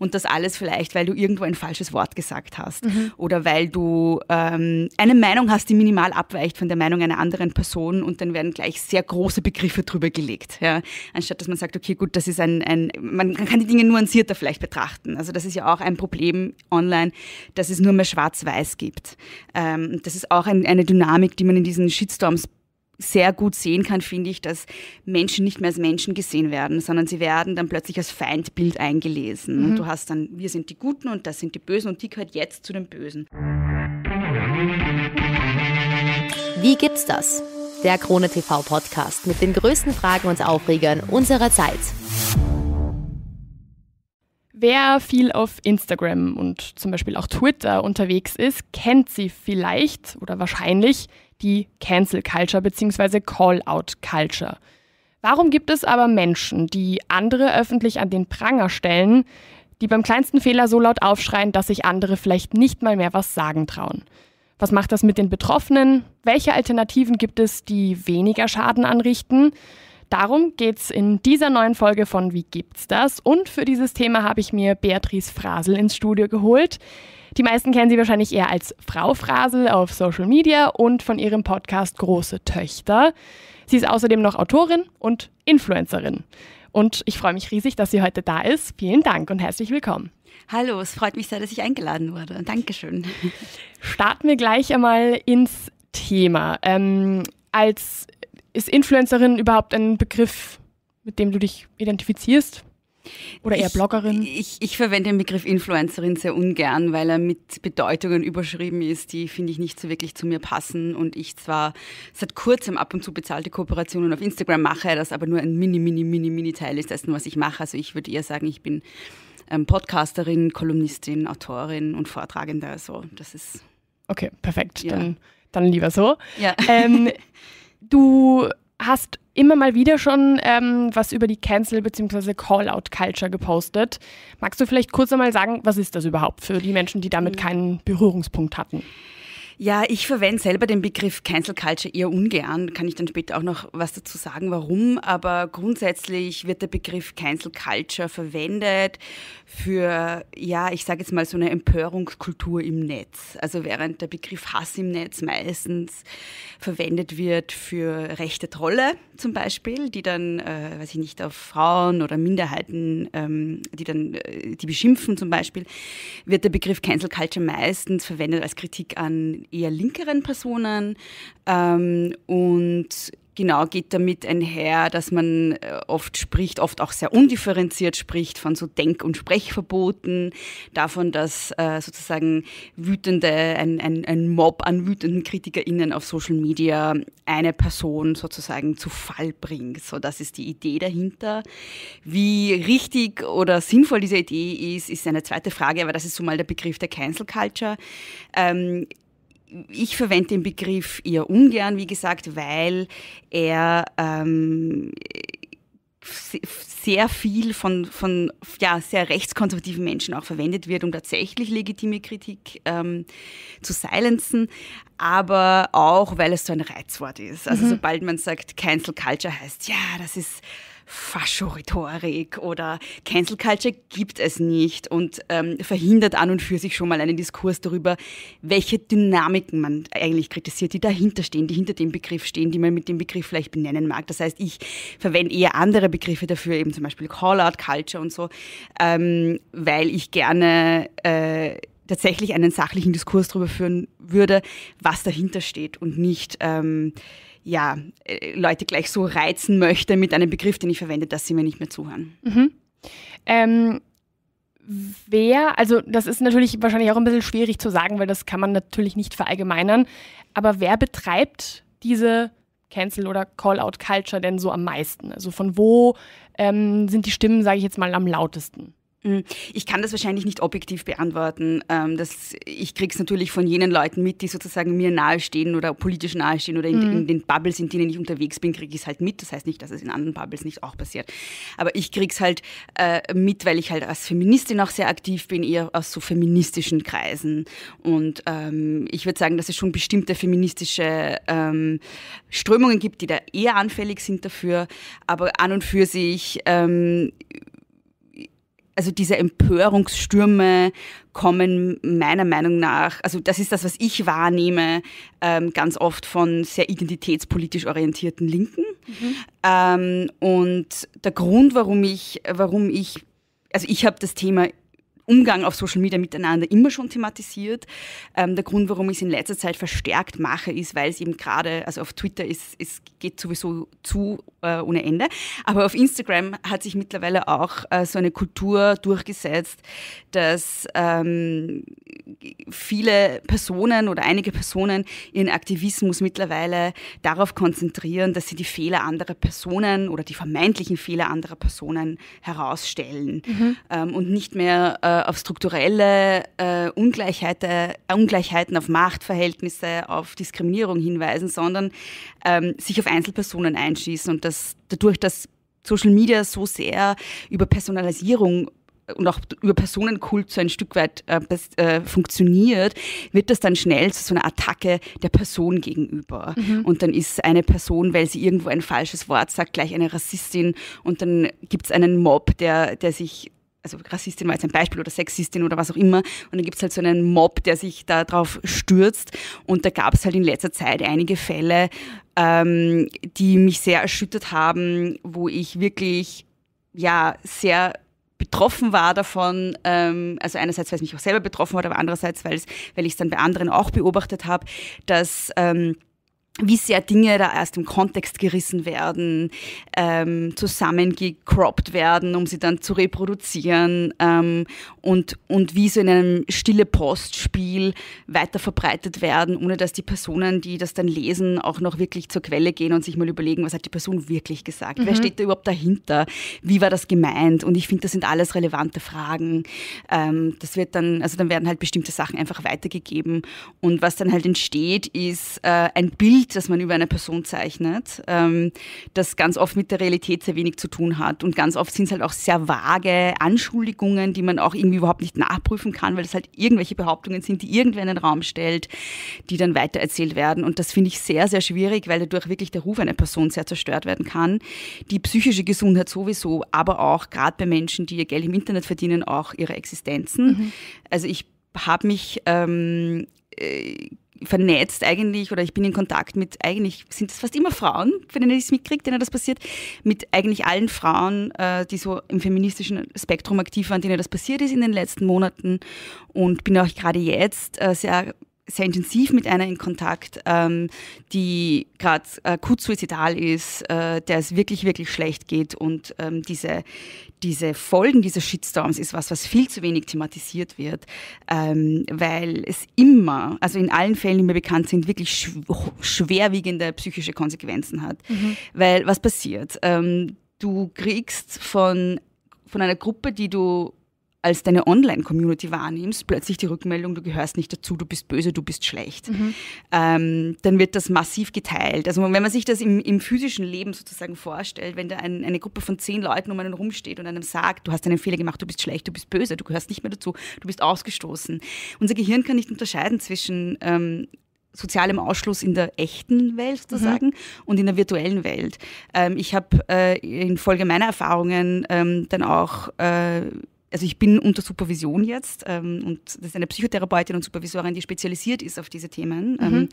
Und das alles vielleicht, weil du irgendwo ein falsches Wort gesagt hast mhm. oder weil du ähm, eine Meinung hast, die minimal abweicht von der Meinung einer anderen Person und dann werden gleich sehr große Begriffe drüber gelegt. Ja? Anstatt dass man sagt, okay, gut, das ist ein, ein, man kann die Dinge nuancierter vielleicht betrachten. Also das ist ja auch ein Problem online, dass es nur mehr schwarz-weiß gibt. Ähm, das ist auch ein, eine Dynamik, die man in diesen Shitstorms sehr gut sehen kann, finde ich, dass Menschen nicht mehr als Menschen gesehen werden, sondern sie werden dann plötzlich als Feindbild eingelesen. Mhm. Und du hast dann, wir sind die Guten und das sind die Bösen und die gehört jetzt zu den Bösen. Wie gibt's das? Der Krone TV Podcast mit den größten Fragen und Aufregern unserer Zeit. Wer viel auf Instagram und zum Beispiel auch Twitter unterwegs ist, kennt sie vielleicht oder wahrscheinlich die Cancel Culture bzw. Call-out Culture. Warum gibt es aber Menschen, die andere öffentlich an den Pranger stellen, die beim kleinsten Fehler so laut aufschreien, dass sich andere vielleicht nicht mal mehr was sagen trauen? Was macht das mit den Betroffenen? Welche Alternativen gibt es, die weniger Schaden anrichten? Darum geht es in dieser neuen Folge von Wie gibt's das? Und für dieses Thema habe ich mir Beatrice Frasel ins Studio geholt. Die meisten kennen sie wahrscheinlich eher als Frau Frasel auf Social Media und von ihrem Podcast Große Töchter. Sie ist außerdem noch Autorin und Influencerin. Und ich freue mich riesig, dass sie heute da ist. Vielen Dank und herzlich willkommen. Hallo, es freut mich sehr, dass ich eingeladen wurde. Dankeschön. Starten wir gleich einmal ins Thema. Ähm, als ist Influencerin überhaupt ein Begriff, mit dem du dich identifizierst? Oder eher ich, Bloggerin? Ich, ich, verwende den Begriff Influencerin sehr ungern, weil er mit Bedeutungen überschrieben ist, die, finde ich, nicht so wirklich zu mir passen. Und ich zwar seit kurzem ab und zu bezahlte Kooperationen auf Instagram mache, das aber nur ein mini, mini, mini, mini Teil ist dessen, was ich mache. Also ich würde eher sagen, ich bin ähm, Podcasterin, Kolumnistin, Autorin und Vortragende. Also das ist. Okay, perfekt. Ja. Dann, dann lieber so. Ja. Ähm, du hast immer mal wieder schon ähm, was über die Cancel- bzw. Call-out-Culture gepostet. Magst du vielleicht kurz einmal sagen, was ist das überhaupt für die Menschen, die damit hm. keinen Berührungspunkt hatten? Ja, ich verwende selber den Begriff Cancel Culture eher ungern. Kann ich dann später auch noch was dazu sagen, warum. Aber grundsätzlich wird der Begriff Cancel Culture verwendet für, ja, ich sage jetzt mal so eine Empörungskultur im Netz. Also während der Begriff Hass im Netz meistens verwendet wird für rechte Trolle zum Beispiel, die dann, äh, weiß ich nicht, auf Frauen oder Minderheiten, ähm, die dann, äh, die beschimpfen zum Beispiel, wird der Begriff Cancel Culture meistens verwendet als Kritik an eher linkeren Personen ähm, und genau geht damit einher, dass man äh, oft spricht, oft auch sehr undifferenziert spricht von so Denk- und Sprechverboten, davon, dass äh, sozusagen wütende, ein, ein, ein Mob an wütenden KritikerInnen auf Social Media eine Person sozusagen zu Fall bringt. So, das ist die Idee dahinter. Wie richtig oder sinnvoll diese Idee ist, ist eine zweite Frage, aber das ist so mal der Begriff der Cancel Culture. Ähm, ich verwende den Begriff eher ungern, wie gesagt, weil er ähm, sehr viel von, von ja, sehr rechtskonservativen Menschen auch verwendet wird, um tatsächlich legitime Kritik ähm, zu silenzen, aber auch, weil es so ein Reizwort ist. Also mhm. sobald man sagt, Cancel Culture heißt, ja, das ist Faschorhetorik oder Cancel Culture gibt es nicht und ähm, verhindert an und für sich schon mal einen Diskurs darüber, welche Dynamiken man eigentlich kritisiert, die dahinter stehen, die hinter dem Begriff stehen, die man mit dem Begriff vielleicht benennen mag. Das heißt, ich verwende eher andere Begriffe dafür, eben zum Beispiel Call-out Culture und so, ähm, weil ich gerne äh, tatsächlich einen sachlichen Diskurs darüber führen würde, was dahinter steht und nicht ähm, ja, äh, Leute gleich so reizen möchte mit einem Begriff, den ich verwende, dass sie mir nicht mehr zuhören. Mhm. Ähm, wer, also das ist natürlich wahrscheinlich auch ein bisschen schwierig zu sagen, weil das kann man natürlich nicht verallgemeinern, aber wer betreibt diese Cancel- oder Call-out-Culture denn so am meisten? Also von wo ähm, sind die Stimmen, sage ich jetzt mal, am lautesten? Hm. Ich kann das wahrscheinlich nicht objektiv beantworten. Ähm, das, ich kriege es natürlich von jenen Leuten mit, die sozusagen mir nahestehen oder politisch nahestehen oder in, mhm. in den Bubbles, in denen ich unterwegs bin, kriege ich es halt mit. Das heißt nicht, dass es in anderen Bubbles nicht auch passiert. Aber ich kriege es halt äh, mit, weil ich halt als Feministin auch sehr aktiv bin, eher aus so feministischen Kreisen. Und ähm, ich würde sagen, dass es schon bestimmte feministische ähm, Strömungen gibt, die da eher anfällig sind dafür. Aber an und für sich ähm, also diese Empörungsstürme kommen meiner Meinung nach, also das ist das, was ich wahrnehme, ähm, ganz oft von sehr identitätspolitisch orientierten Linken. Mhm. Ähm, und der Grund, warum ich, warum ich, also ich habe das Thema Umgang auf Social Media miteinander immer schon thematisiert. Ähm, der Grund, warum ich es in letzter Zeit verstärkt mache, ist, weil es eben gerade, also auf Twitter ist, es geht sowieso zu äh, ohne Ende. Aber auf Instagram hat sich mittlerweile auch äh, so eine Kultur durchgesetzt, dass ähm, viele Personen oder einige Personen ihren Aktivismus mittlerweile darauf konzentrieren, dass sie die Fehler anderer Personen oder die vermeintlichen Fehler anderer Personen herausstellen mhm. ähm, und nicht mehr äh, auf strukturelle äh, Ungleichheiten, äh, Ungleichheiten, auf Machtverhältnisse, auf Diskriminierung hinweisen, sondern ähm, sich auf Einzelpersonen einschießen. Und das, dadurch, dass Social Media so sehr über Personalisierung und auch über Personenkult so ein Stück weit äh, äh funktioniert, wird das dann schnell zu so einer Attacke der Person gegenüber. Mhm. Und dann ist eine Person, weil sie irgendwo ein falsches Wort sagt, gleich eine Rassistin und dann gibt es einen Mob, der, der sich also Rassistin war jetzt ein Beispiel oder Sexistin oder was auch immer. Und dann gibt es halt so einen Mob, der sich da drauf stürzt. Und da gab es halt in letzter Zeit einige Fälle, ähm, die mich sehr erschüttert haben, wo ich wirklich, ja, sehr betroffen war davon, ähm, also einerseits, weil es mich auch selber betroffen hat, aber andererseits, weil ich es dann bei anderen auch beobachtet habe, dass... Ähm, wie sehr Dinge da erst im Kontext gerissen werden, ähm, zusammengecroppt werden, um sie dann zu reproduzieren ähm, und, und wie so in einem stille Postspiel weiter verbreitet werden, ohne dass die Personen, die das dann lesen, auch noch wirklich zur Quelle gehen und sich mal überlegen, was hat die Person wirklich gesagt, mhm. wer steht da überhaupt dahinter, wie war das gemeint und ich finde, das sind alles relevante Fragen. Ähm, das wird dann, also dann werden halt bestimmte Sachen einfach weitergegeben und was dann halt entsteht, ist äh, ein Bild, Bild, das man über eine Person zeichnet, ähm, das ganz oft mit der Realität sehr wenig zu tun hat. Und ganz oft sind es halt auch sehr vage Anschuldigungen, die man auch irgendwie überhaupt nicht nachprüfen kann, weil es halt irgendwelche Behauptungen sind, die irgendwer in den Raum stellt, die dann weitererzählt werden. Und das finde ich sehr, sehr schwierig, weil dadurch wirklich der Ruf einer Person sehr zerstört werden kann. Die psychische Gesundheit sowieso, aber auch gerade bei Menschen, die ihr Geld im Internet verdienen, auch ihre Existenzen. Mhm. Also ich habe mich ähm, äh, vernetzt eigentlich oder ich bin in Kontakt mit eigentlich, sind es fast immer Frauen, von denen ich es mitkriege, denen das passiert, mit eigentlich allen Frauen, äh, die so im feministischen Spektrum aktiv waren, denen das passiert ist in den letzten Monaten und bin auch gerade jetzt äh, sehr sehr intensiv mit einer in Kontakt, ähm, die gerade akut äh, suizidal ist, äh, der es wirklich, wirklich schlecht geht. Und ähm, diese, diese Folgen dieser Shitstorms ist was, was viel zu wenig thematisiert wird, ähm, weil es immer, also in allen Fällen, die mir bekannt sind, wirklich sch schwerwiegende psychische Konsequenzen hat. Mhm. Weil was passiert? Ähm, du kriegst von, von einer Gruppe, die du als deine Online-Community wahrnimmst, plötzlich die Rückmeldung, du gehörst nicht dazu, du bist böse, du bist schlecht, mhm. ähm, dann wird das massiv geteilt. Also wenn man sich das im, im physischen Leben sozusagen vorstellt, wenn da ein, eine Gruppe von zehn Leuten um einen rumsteht und einem sagt, du hast einen Fehler gemacht, du bist schlecht, du bist böse, du gehörst nicht mehr dazu, du bist ausgestoßen. Unser Gehirn kann nicht unterscheiden zwischen ähm, sozialem Ausschluss in der echten Welt mhm. sozusagen mhm. und in der virtuellen Welt. Ähm, ich habe äh, infolge meiner Erfahrungen ähm, dann auch äh, also ich bin unter Supervision jetzt ähm, und das ist eine Psychotherapeutin und Supervisorin, die spezialisiert ist auf diese Themen. Mhm. Ähm,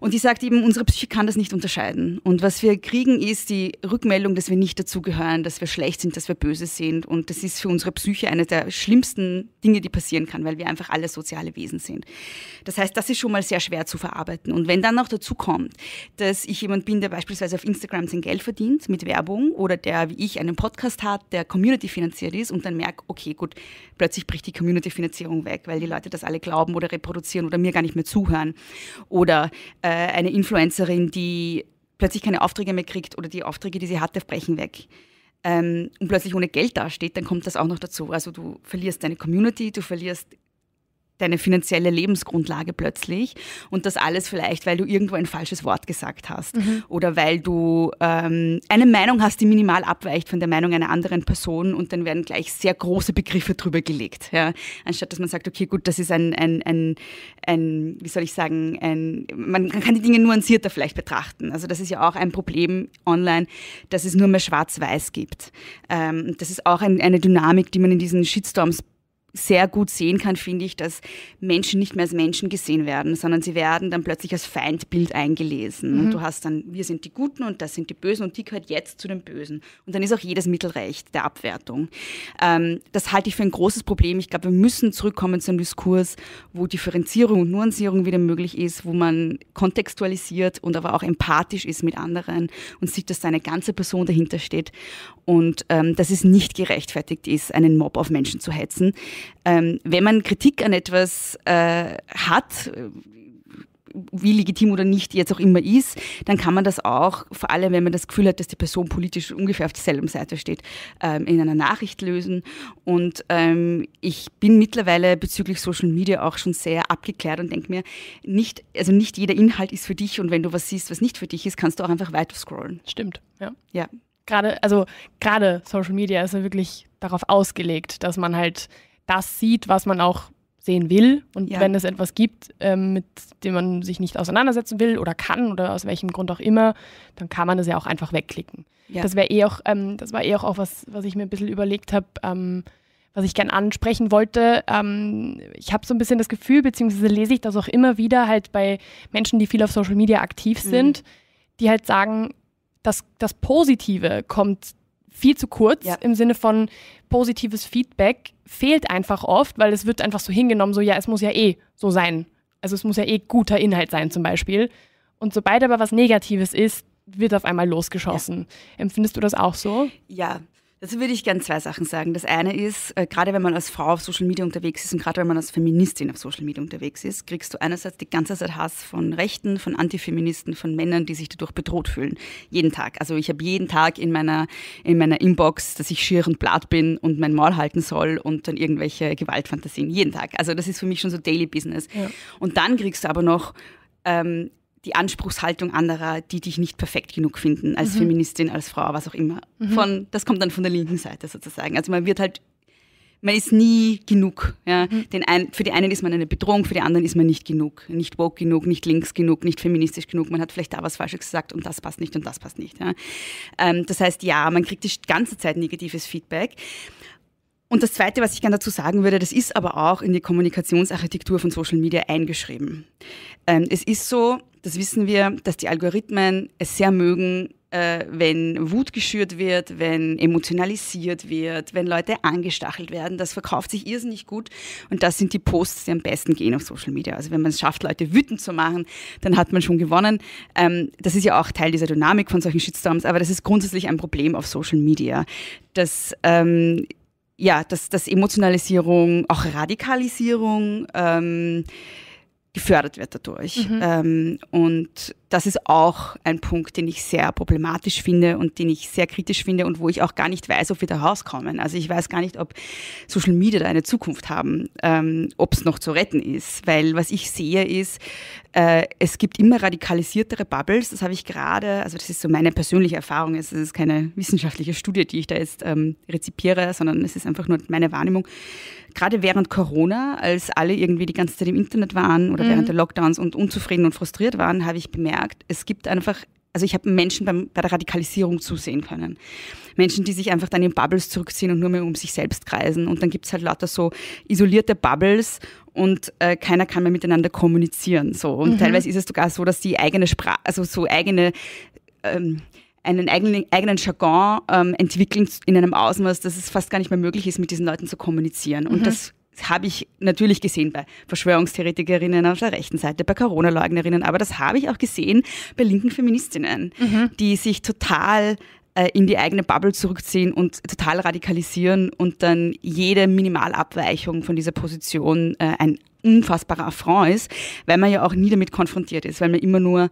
und die sagt eben, unsere Psyche kann das nicht unterscheiden. Und was wir kriegen, ist die Rückmeldung, dass wir nicht dazugehören, dass wir schlecht sind, dass wir böse sind. Und das ist für unsere Psyche eine der schlimmsten Dinge, die passieren kann, weil wir einfach alle soziale Wesen sind. Das heißt, das ist schon mal sehr schwer zu verarbeiten. Und wenn dann noch dazu kommt, dass ich jemand bin, der beispielsweise auf Instagram sein Geld verdient mit Werbung oder der, wie ich, einen Podcast hat, der Community finanziert ist und dann merkt, okay, gut, plötzlich bricht die Community-Finanzierung weg, weil die Leute das alle glauben oder reproduzieren oder mir gar nicht mehr zuhören. Oder äh, eine Influencerin, die plötzlich keine Aufträge mehr kriegt oder die Aufträge, die sie hatte, brechen weg ähm, und plötzlich ohne Geld dasteht, dann kommt das auch noch dazu. Also du verlierst deine Community, du verlierst deine finanzielle Lebensgrundlage plötzlich und das alles vielleicht, weil du irgendwo ein falsches Wort gesagt hast mhm. oder weil du ähm, eine Meinung hast, die minimal abweicht von der Meinung einer anderen Person und dann werden gleich sehr große Begriffe drüber gelegt, ja? anstatt dass man sagt, okay, gut, das ist ein, ein, ein, ein wie soll ich sagen, ein, man kann die Dinge nuancierter vielleicht betrachten. Also das ist ja auch ein Problem online, dass es nur mehr schwarz-weiß gibt. Ähm, das ist auch ein, eine Dynamik, die man in diesen Shitstorms sehr gut sehen kann, finde ich, dass Menschen nicht mehr als Menschen gesehen werden, sondern sie werden dann plötzlich als Feindbild eingelesen. Mhm. Und du hast dann, wir sind die Guten und das sind die Bösen und die gehört jetzt zu den Bösen. Und dann ist auch jedes Mittelrecht der Abwertung. Ähm, das halte ich für ein großes Problem. Ich glaube, wir müssen zurückkommen zu einem Diskurs, wo Differenzierung und Nuancierung wieder möglich ist, wo man kontextualisiert und aber auch empathisch ist mit anderen und sieht, dass da eine ganze Person dahinter steht und ähm, dass es nicht gerechtfertigt ist, einen Mob auf Menschen zu hetzen ähm, wenn man Kritik an etwas äh, hat, wie legitim oder nicht jetzt auch immer ist, dann kann man das auch, vor allem wenn man das Gefühl hat, dass die Person politisch ungefähr auf derselben Seite steht, ähm, in einer Nachricht lösen. Und ähm, ich bin mittlerweile bezüglich Social Media auch schon sehr abgeklärt und denke mir, nicht, also nicht jeder Inhalt ist für dich und wenn du was siehst, was nicht für dich ist, kannst du auch einfach weiter scrollen. Stimmt, ja. Ja. Gerade, also gerade Social Media ist ja wirklich darauf ausgelegt, dass man halt das sieht, was man auch sehen will. Und ja. wenn es etwas gibt, ähm, mit dem man sich nicht auseinandersetzen will oder kann oder aus welchem Grund auch immer, dann kann man das ja auch einfach wegklicken. Ja. Das wäre eh auch, ähm, das war eh auch, auch was, was ich mir ein bisschen überlegt habe, ähm, was ich gern ansprechen wollte. Ähm, ich habe so ein bisschen das Gefühl, beziehungsweise lese ich das auch immer wieder halt bei Menschen, die viel auf Social Media aktiv mhm. sind, die halt sagen, dass das Positive kommt viel zu kurz ja. im Sinne von positives Feedback fehlt einfach oft, weil es wird einfach so hingenommen, so ja, es muss ja eh so sein. Also es muss ja eh guter Inhalt sein zum Beispiel. Und sobald aber was Negatives ist, wird auf einmal losgeschossen. Ja. Empfindest du das auch so? Ja, Dazu würde ich gerne zwei Sachen sagen. Das eine ist, äh, gerade wenn man als Frau auf Social Media unterwegs ist und gerade wenn man als Feministin auf Social Media unterwegs ist, kriegst du einerseits die ganze Zeit Hass von Rechten, von Antifeministen, von Männern, die sich dadurch bedroht fühlen. Jeden Tag. Also ich habe jeden Tag in meiner, in meiner Inbox, dass ich schier und blatt bin und mein Maul halten soll und dann irgendwelche Gewaltfantasien. Jeden Tag. Also das ist für mich schon so Daily Business. Ja. Und dann kriegst du aber noch ähm, die Anspruchshaltung anderer, die dich nicht perfekt genug finden, als mhm. Feministin, als Frau, was auch immer. Mhm. Von, das kommt dann von der linken Seite sozusagen. Also man wird halt, man ist nie genug. Ja. Mhm. Den ein, für die einen ist man eine Bedrohung, für die anderen ist man nicht genug. Nicht woke genug, nicht links genug, nicht feministisch genug. Man hat vielleicht da was Falsches gesagt und das passt nicht und das passt nicht. Ja. Ähm, das heißt, ja, man kriegt die ganze Zeit negatives Feedback. Und das Zweite, was ich gerne dazu sagen würde, das ist aber auch in die Kommunikationsarchitektur von Social Media eingeschrieben. Ähm, es ist so, das wissen wir, dass die Algorithmen es sehr mögen, äh, wenn Wut geschürt wird, wenn emotionalisiert wird, wenn Leute angestachelt werden. Das verkauft sich irrsinnig gut und das sind die Posts, die am besten gehen auf Social Media. Also wenn man es schafft, Leute wütend zu machen, dann hat man schon gewonnen. Ähm, das ist ja auch Teil dieser Dynamik von solchen Shitstorms, aber das ist grundsätzlich ein Problem auf Social Media, dass ähm, ja, dass, dass Emotionalisierung, auch Radikalisierung ähm, gefördert wird dadurch. Mhm. Ähm, und das ist auch ein Punkt, den ich sehr problematisch finde und den ich sehr kritisch finde und wo ich auch gar nicht weiß, ob wir da rauskommen. Also ich weiß gar nicht, ob Social Media da eine Zukunft haben, ähm, ob es noch zu retten ist. Weil was ich sehe ist, äh, es gibt immer radikalisiertere Bubbles. Das habe ich gerade, also das ist so meine persönliche Erfahrung, es ist keine wissenschaftliche Studie, die ich da jetzt ähm, rezipiere, sondern es ist einfach nur meine Wahrnehmung. Gerade während Corona, als alle irgendwie die ganze Zeit im Internet waren oder mhm. während der Lockdowns und unzufrieden und frustriert waren, habe ich bemerkt, gesagt, es gibt einfach, also ich habe Menschen beim, bei der Radikalisierung zusehen können. Menschen, die sich einfach dann in Bubbles zurückziehen und nur mehr um sich selbst kreisen. Und dann gibt es halt lauter so isolierte Bubbles und äh, keiner kann mehr miteinander kommunizieren. So. Und mhm. teilweise ist es sogar so, dass die eigene Sprache, also so eigene ähm, einen eigenen, eigenen Jargon ähm, entwickeln in einem Ausmaß, dass es fast gar nicht mehr möglich ist, mit diesen Leuten zu kommunizieren. Und mhm. das habe ich natürlich gesehen bei Verschwörungstheoretikerinnen auf der rechten Seite, bei Corona-Leugnerinnen, aber das habe ich auch gesehen bei linken Feministinnen, mhm. die sich total äh, in die eigene Bubble zurückziehen und total radikalisieren und dann jede Minimalabweichung von dieser Position äh, ein unfassbarer Affront ist, weil man ja auch nie damit konfrontiert ist, weil man immer nur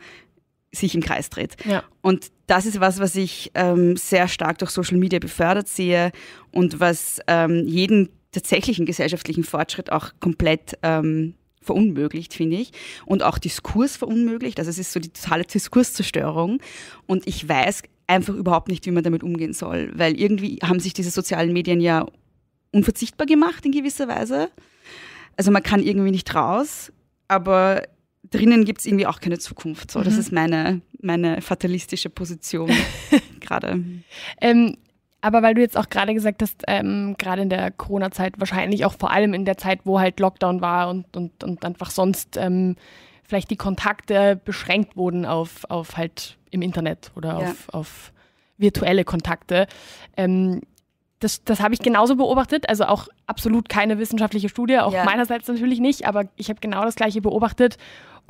sich im Kreis dreht. Ja. Und das ist was, was ich ähm, sehr stark durch Social Media befördert sehe und was ähm, jeden tatsächlichen gesellschaftlichen Fortschritt auch komplett ähm, verunmöglicht, finde ich. Und auch Diskurs verunmöglicht. Also es ist so die totale Diskurszerstörung. Und ich weiß einfach überhaupt nicht, wie man damit umgehen soll, weil irgendwie haben sich diese sozialen Medien ja unverzichtbar gemacht in gewisser Weise. Also man kann irgendwie nicht raus, aber drinnen gibt es irgendwie auch keine Zukunft. So, mhm. das ist meine, meine fatalistische Position gerade. Ähm, aber weil du jetzt auch gerade gesagt hast, ähm, gerade in der Corona-Zeit, wahrscheinlich auch vor allem in der Zeit, wo halt Lockdown war und, und, und einfach sonst ähm, vielleicht die Kontakte beschränkt wurden auf, auf halt im Internet oder ja. auf, auf virtuelle Kontakte. Ähm, das, das habe ich genauso beobachtet, also auch absolut keine wissenschaftliche Studie, auch ja. meinerseits natürlich nicht, aber ich habe genau das gleiche beobachtet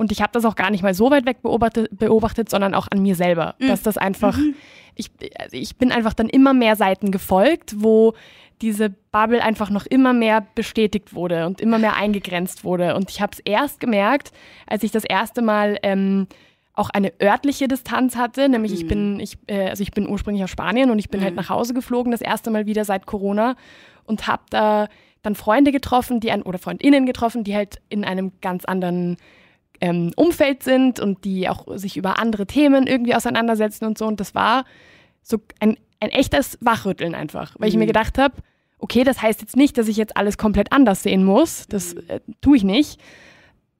und ich habe das auch gar nicht mal so weit weg beobachtet, beobachtet sondern auch an mir selber, mhm. dass das einfach, mhm. ich, also ich bin einfach dann immer mehr Seiten gefolgt, wo diese Bubble einfach noch immer mehr bestätigt wurde und immer mehr eingegrenzt wurde. Und ich habe es erst gemerkt, als ich das erste Mal ähm, auch eine örtliche Distanz hatte, nämlich mhm. ich bin, ich, äh, also ich bin ursprünglich aus Spanien und ich bin halt mhm. halt nach Hause geflogen, das erste Mal wieder seit Corona und habe da dann Freunde getroffen, die an, oder Freundinnen getroffen, die halt in einem ganz anderen ähm, Umfeld sind und die auch sich über andere Themen irgendwie auseinandersetzen und so. Und das war so ein, ein echtes Wachrütteln einfach, weil mhm. ich mir mhm. gedacht habe, okay, das heißt jetzt nicht, dass ich jetzt alles komplett anders sehen muss. Das mhm. äh, tue ich nicht.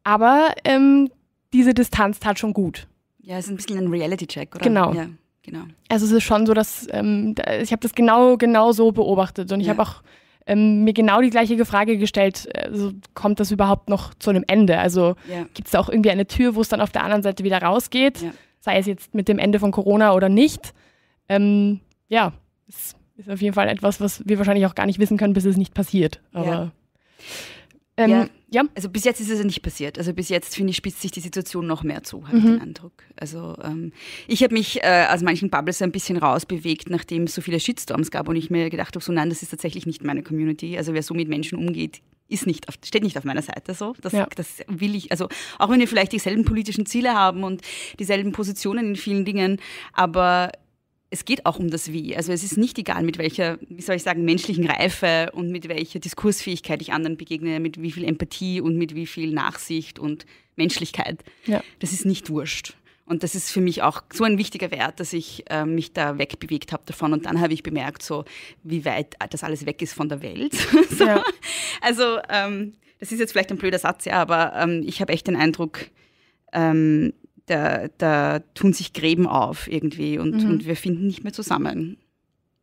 Aber ähm, diese Distanz tat schon gut. Ja, es ist ein bisschen ein Reality-Check, oder? Genau. Ja, genau. Also es ist schon so, dass ähm, ich habe das genau, genau so beobachtet. Und ich ja. habe auch ähm, mir genau die gleiche Frage gestellt, also kommt das überhaupt noch zu einem Ende? Also ja. gibt es da auch irgendwie eine Tür, wo es dann auf der anderen Seite wieder rausgeht, ja. sei es jetzt mit dem Ende von Corona oder nicht? Ähm, ja, es ist auf jeden Fall etwas, was wir wahrscheinlich auch gar nicht wissen können, bis es nicht passiert. Aber ja. Ähm, ja. ja. Also bis jetzt ist es ja nicht passiert. Also bis jetzt, finde ich, spitzt sich die Situation noch mehr zu, habe mhm. ich den Eindruck. Also ähm, ich habe mich äh, aus manchen Bubbles ein bisschen rausbewegt, nachdem es so viele Shitstorms gab und ich mir gedacht habe, so nein, das ist tatsächlich nicht meine Community. Also wer so mit Menschen umgeht, ist nicht auf, steht nicht auf meiner Seite so. Das, ja. das will ich, also auch wenn wir vielleicht dieselben politischen Ziele haben und dieselben Positionen in vielen Dingen, aber es geht auch um das Wie. Also es ist nicht egal, mit welcher, wie soll ich sagen, menschlichen Reife und mit welcher Diskursfähigkeit ich anderen begegne, mit wie viel Empathie und mit wie viel Nachsicht und Menschlichkeit. Ja. Das ist nicht wurscht. Und das ist für mich auch so ein wichtiger Wert, dass ich äh, mich da wegbewegt habe davon. Und dann habe ich bemerkt, so wie weit das alles weg ist von der Welt. so. ja. Also ähm, das ist jetzt vielleicht ein blöder Satz, ja, aber ähm, ich habe echt den Eindruck, ähm, da, da tun sich Gräben auf irgendwie und, mhm. und wir finden nicht mehr zusammen.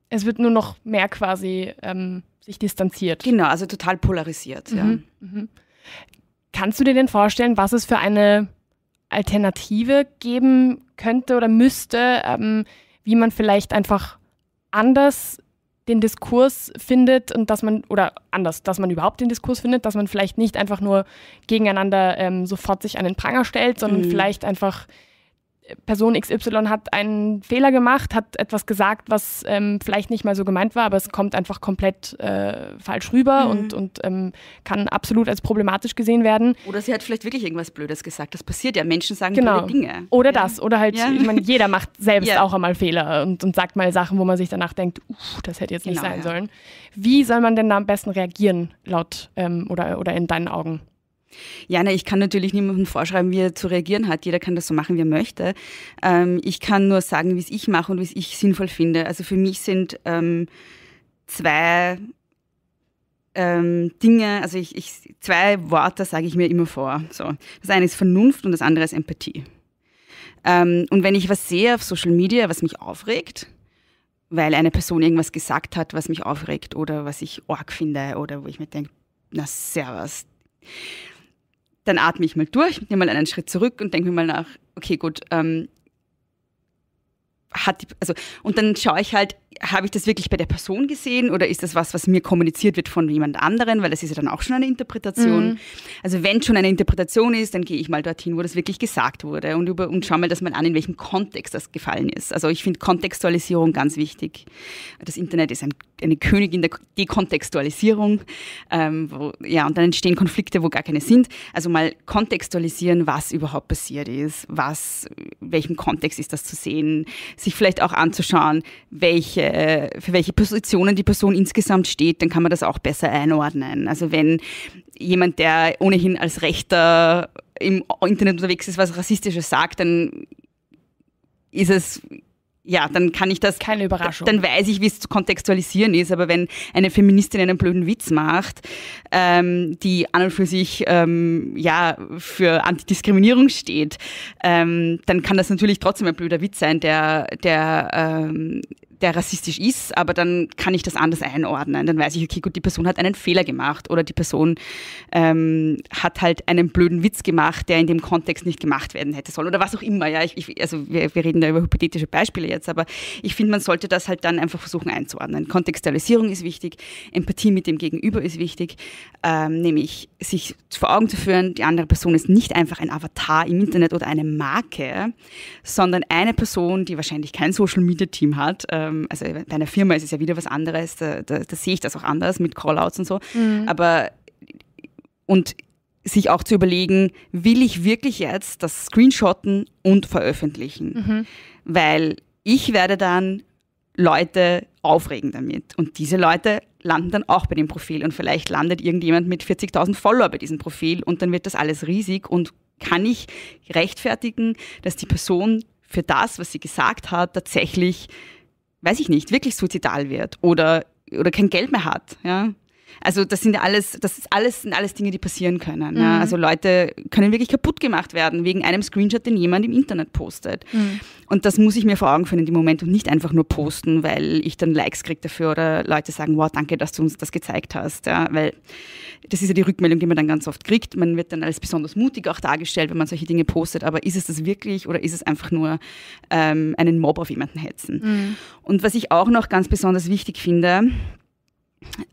Es wird nur noch mehr quasi ähm, sich distanziert. Genau, also total polarisiert. Mhm. Ja. Mhm. Kannst du dir denn vorstellen, was es für eine Alternative geben könnte oder müsste, ähm, wie man vielleicht einfach anders den Diskurs findet und dass man, oder anders, dass man überhaupt den Diskurs findet, dass man vielleicht nicht einfach nur gegeneinander ähm, sofort sich an den Pranger stellt, sondern mhm. vielleicht einfach Person XY hat einen Fehler gemacht, hat etwas gesagt, was ähm, vielleicht nicht mal so gemeint war, aber es kommt einfach komplett äh, falsch rüber mhm. und, und ähm, kann absolut als problematisch gesehen werden. Oder sie hat vielleicht wirklich irgendwas Blödes gesagt. Das passiert ja. Menschen sagen genau. Dinge. Oder ja. das. Oder halt, ja. ich meine, jeder macht selbst ja. auch einmal Fehler und, und sagt mal Sachen, wo man sich danach denkt, uff, das hätte jetzt nicht genau, sein sollen. Wie soll man denn da am besten reagieren, laut ähm, oder, oder in deinen Augen? Ja, ne, ich kann natürlich niemandem vorschreiben, wie er zu reagieren hat. Jeder kann das so machen, wie er möchte. Ähm, ich kann nur sagen, wie es ich mache und wie es ich sinnvoll finde. Also für mich sind ähm, zwei ähm, Dinge, also ich, ich zwei Worte sage ich mir immer vor. So. Das eine ist Vernunft und das andere ist Empathie. Ähm, und wenn ich was sehe auf Social Media, was mich aufregt, weil eine Person irgendwas gesagt hat, was mich aufregt oder was ich arg finde oder wo ich mir denke, na servus, dann atme ich mal durch, nehme mal einen Schritt zurück und denke mir mal nach, okay, gut, ähm, hat die, also, und dann schaue ich halt, habe ich das wirklich bei der Person gesehen oder ist das was, was mir kommuniziert wird von jemand anderen? Weil das ist ja dann auch schon eine Interpretation. Mhm. Also wenn schon eine Interpretation ist, dann gehe ich mal dorthin, wo das wirklich gesagt wurde und, über, und schaue mal das mal an, in welchem Kontext das gefallen ist. Also ich finde Kontextualisierung ganz wichtig. Das Internet ist ein, eine Königin der Dekontextualisierung. Ähm, wo, ja, und dann entstehen Konflikte, wo gar keine sind. Also mal kontextualisieren, was überhaupt passiert ist, was, in welchem Kontext ist das zu sehen, sich vielleicht auch anzuschauen, welche welche, äh, für welche Positionen die Person insgesamt steht, dann kann man das auch besser einordnen. Also wenn jemand, der ohnehin als Rechter im Internet unterwegs ist, was Rassistisches sagt, dann ist es ja, dann kann ich das. Keine Überraschung. Dann weiß ich, wie es zu kontextualisieren ist. Aber wenn eine Feministin einen blöden Witz macht, ähm, die an und für sich ähm, ja, für Antidiskriminierung steht, ähm, dann kann das natürlich trotzdem ein blöder Witz sein, der, der ähm, der rassistisch ist, aber dann kann ich das anders einordnen. Dann weiß ich, okay, gut, die Person hat einen Fehler gemacht oder die Person ähm, hat halt einen blöden Witz gemacht, der in dem Kontext nicht gemacht werden hätte sollen oder was auch immer. Ja, ich, ich, also wir, wir reden da über hypothetische Beispiele jetzt, aber ich finde, man sollte das halt dann einfach versuchen einzuordnen. Kontextualisierung ist wichtig, Empathie mit dem Gegenüber ist wichtig, ähm, nämlich sich vor Augen zu führen, die andere Person ist nicht einfach ein Avatar im Internet oder eine Marke, sondern eine Person, die wahrscheinlich kein Social Media Team hat. Äh, ähm, also bei einer Firma ist es ja wieder was anderes, da, da, da sehe ich das auch anders mit Callouts und so. Mhm. Aber und sich auch zu überlegen, will ich wirklich jetzt das Screenshotten und veröffentlichen? Mhm. Weil ich werde dann Leute aufregen damit. Und diese Leute landen dann auch bei dem Profil. Und vielleicht landet irgendjemand mit 40.000 Follower bei diesem Profil und dann wird das alles riesig. Und kann ich rechtfertigen, dass die Person für das, was sie gesagt hat, tatsächlich weiß ich nicht, wirklich suizidal wird oder, oder kein Geld mehr hat. Ja? Also das sind ja alles, das ist alles, sind alles Dinge, die passieren können. Ne? Mhm. Ja. Also Leute können wirklich kaputt gemacht werden wegen einem Screenshot, den jemand im Internet postet. Mhm. Und das muss ich mir vor Augen führen in dem Moment und nicht einfach nur posten, weil ich dann Likes kriege dafür oder Leute sagen, wow, danke, dass du uns das gezeigt hast. Ja, weil das ist ja die Rückmeldung, die man dann ganz oft kriegt. Man wird dann als besonders mutig auch dargestellt, wenn man solche Dinge postet. Aber ist es das wirklich oder ist es einfach nur ähm, einen Mob auf jemanden hetzen? Mhm. Und was ich auch noch ganz besonders wichtig finde,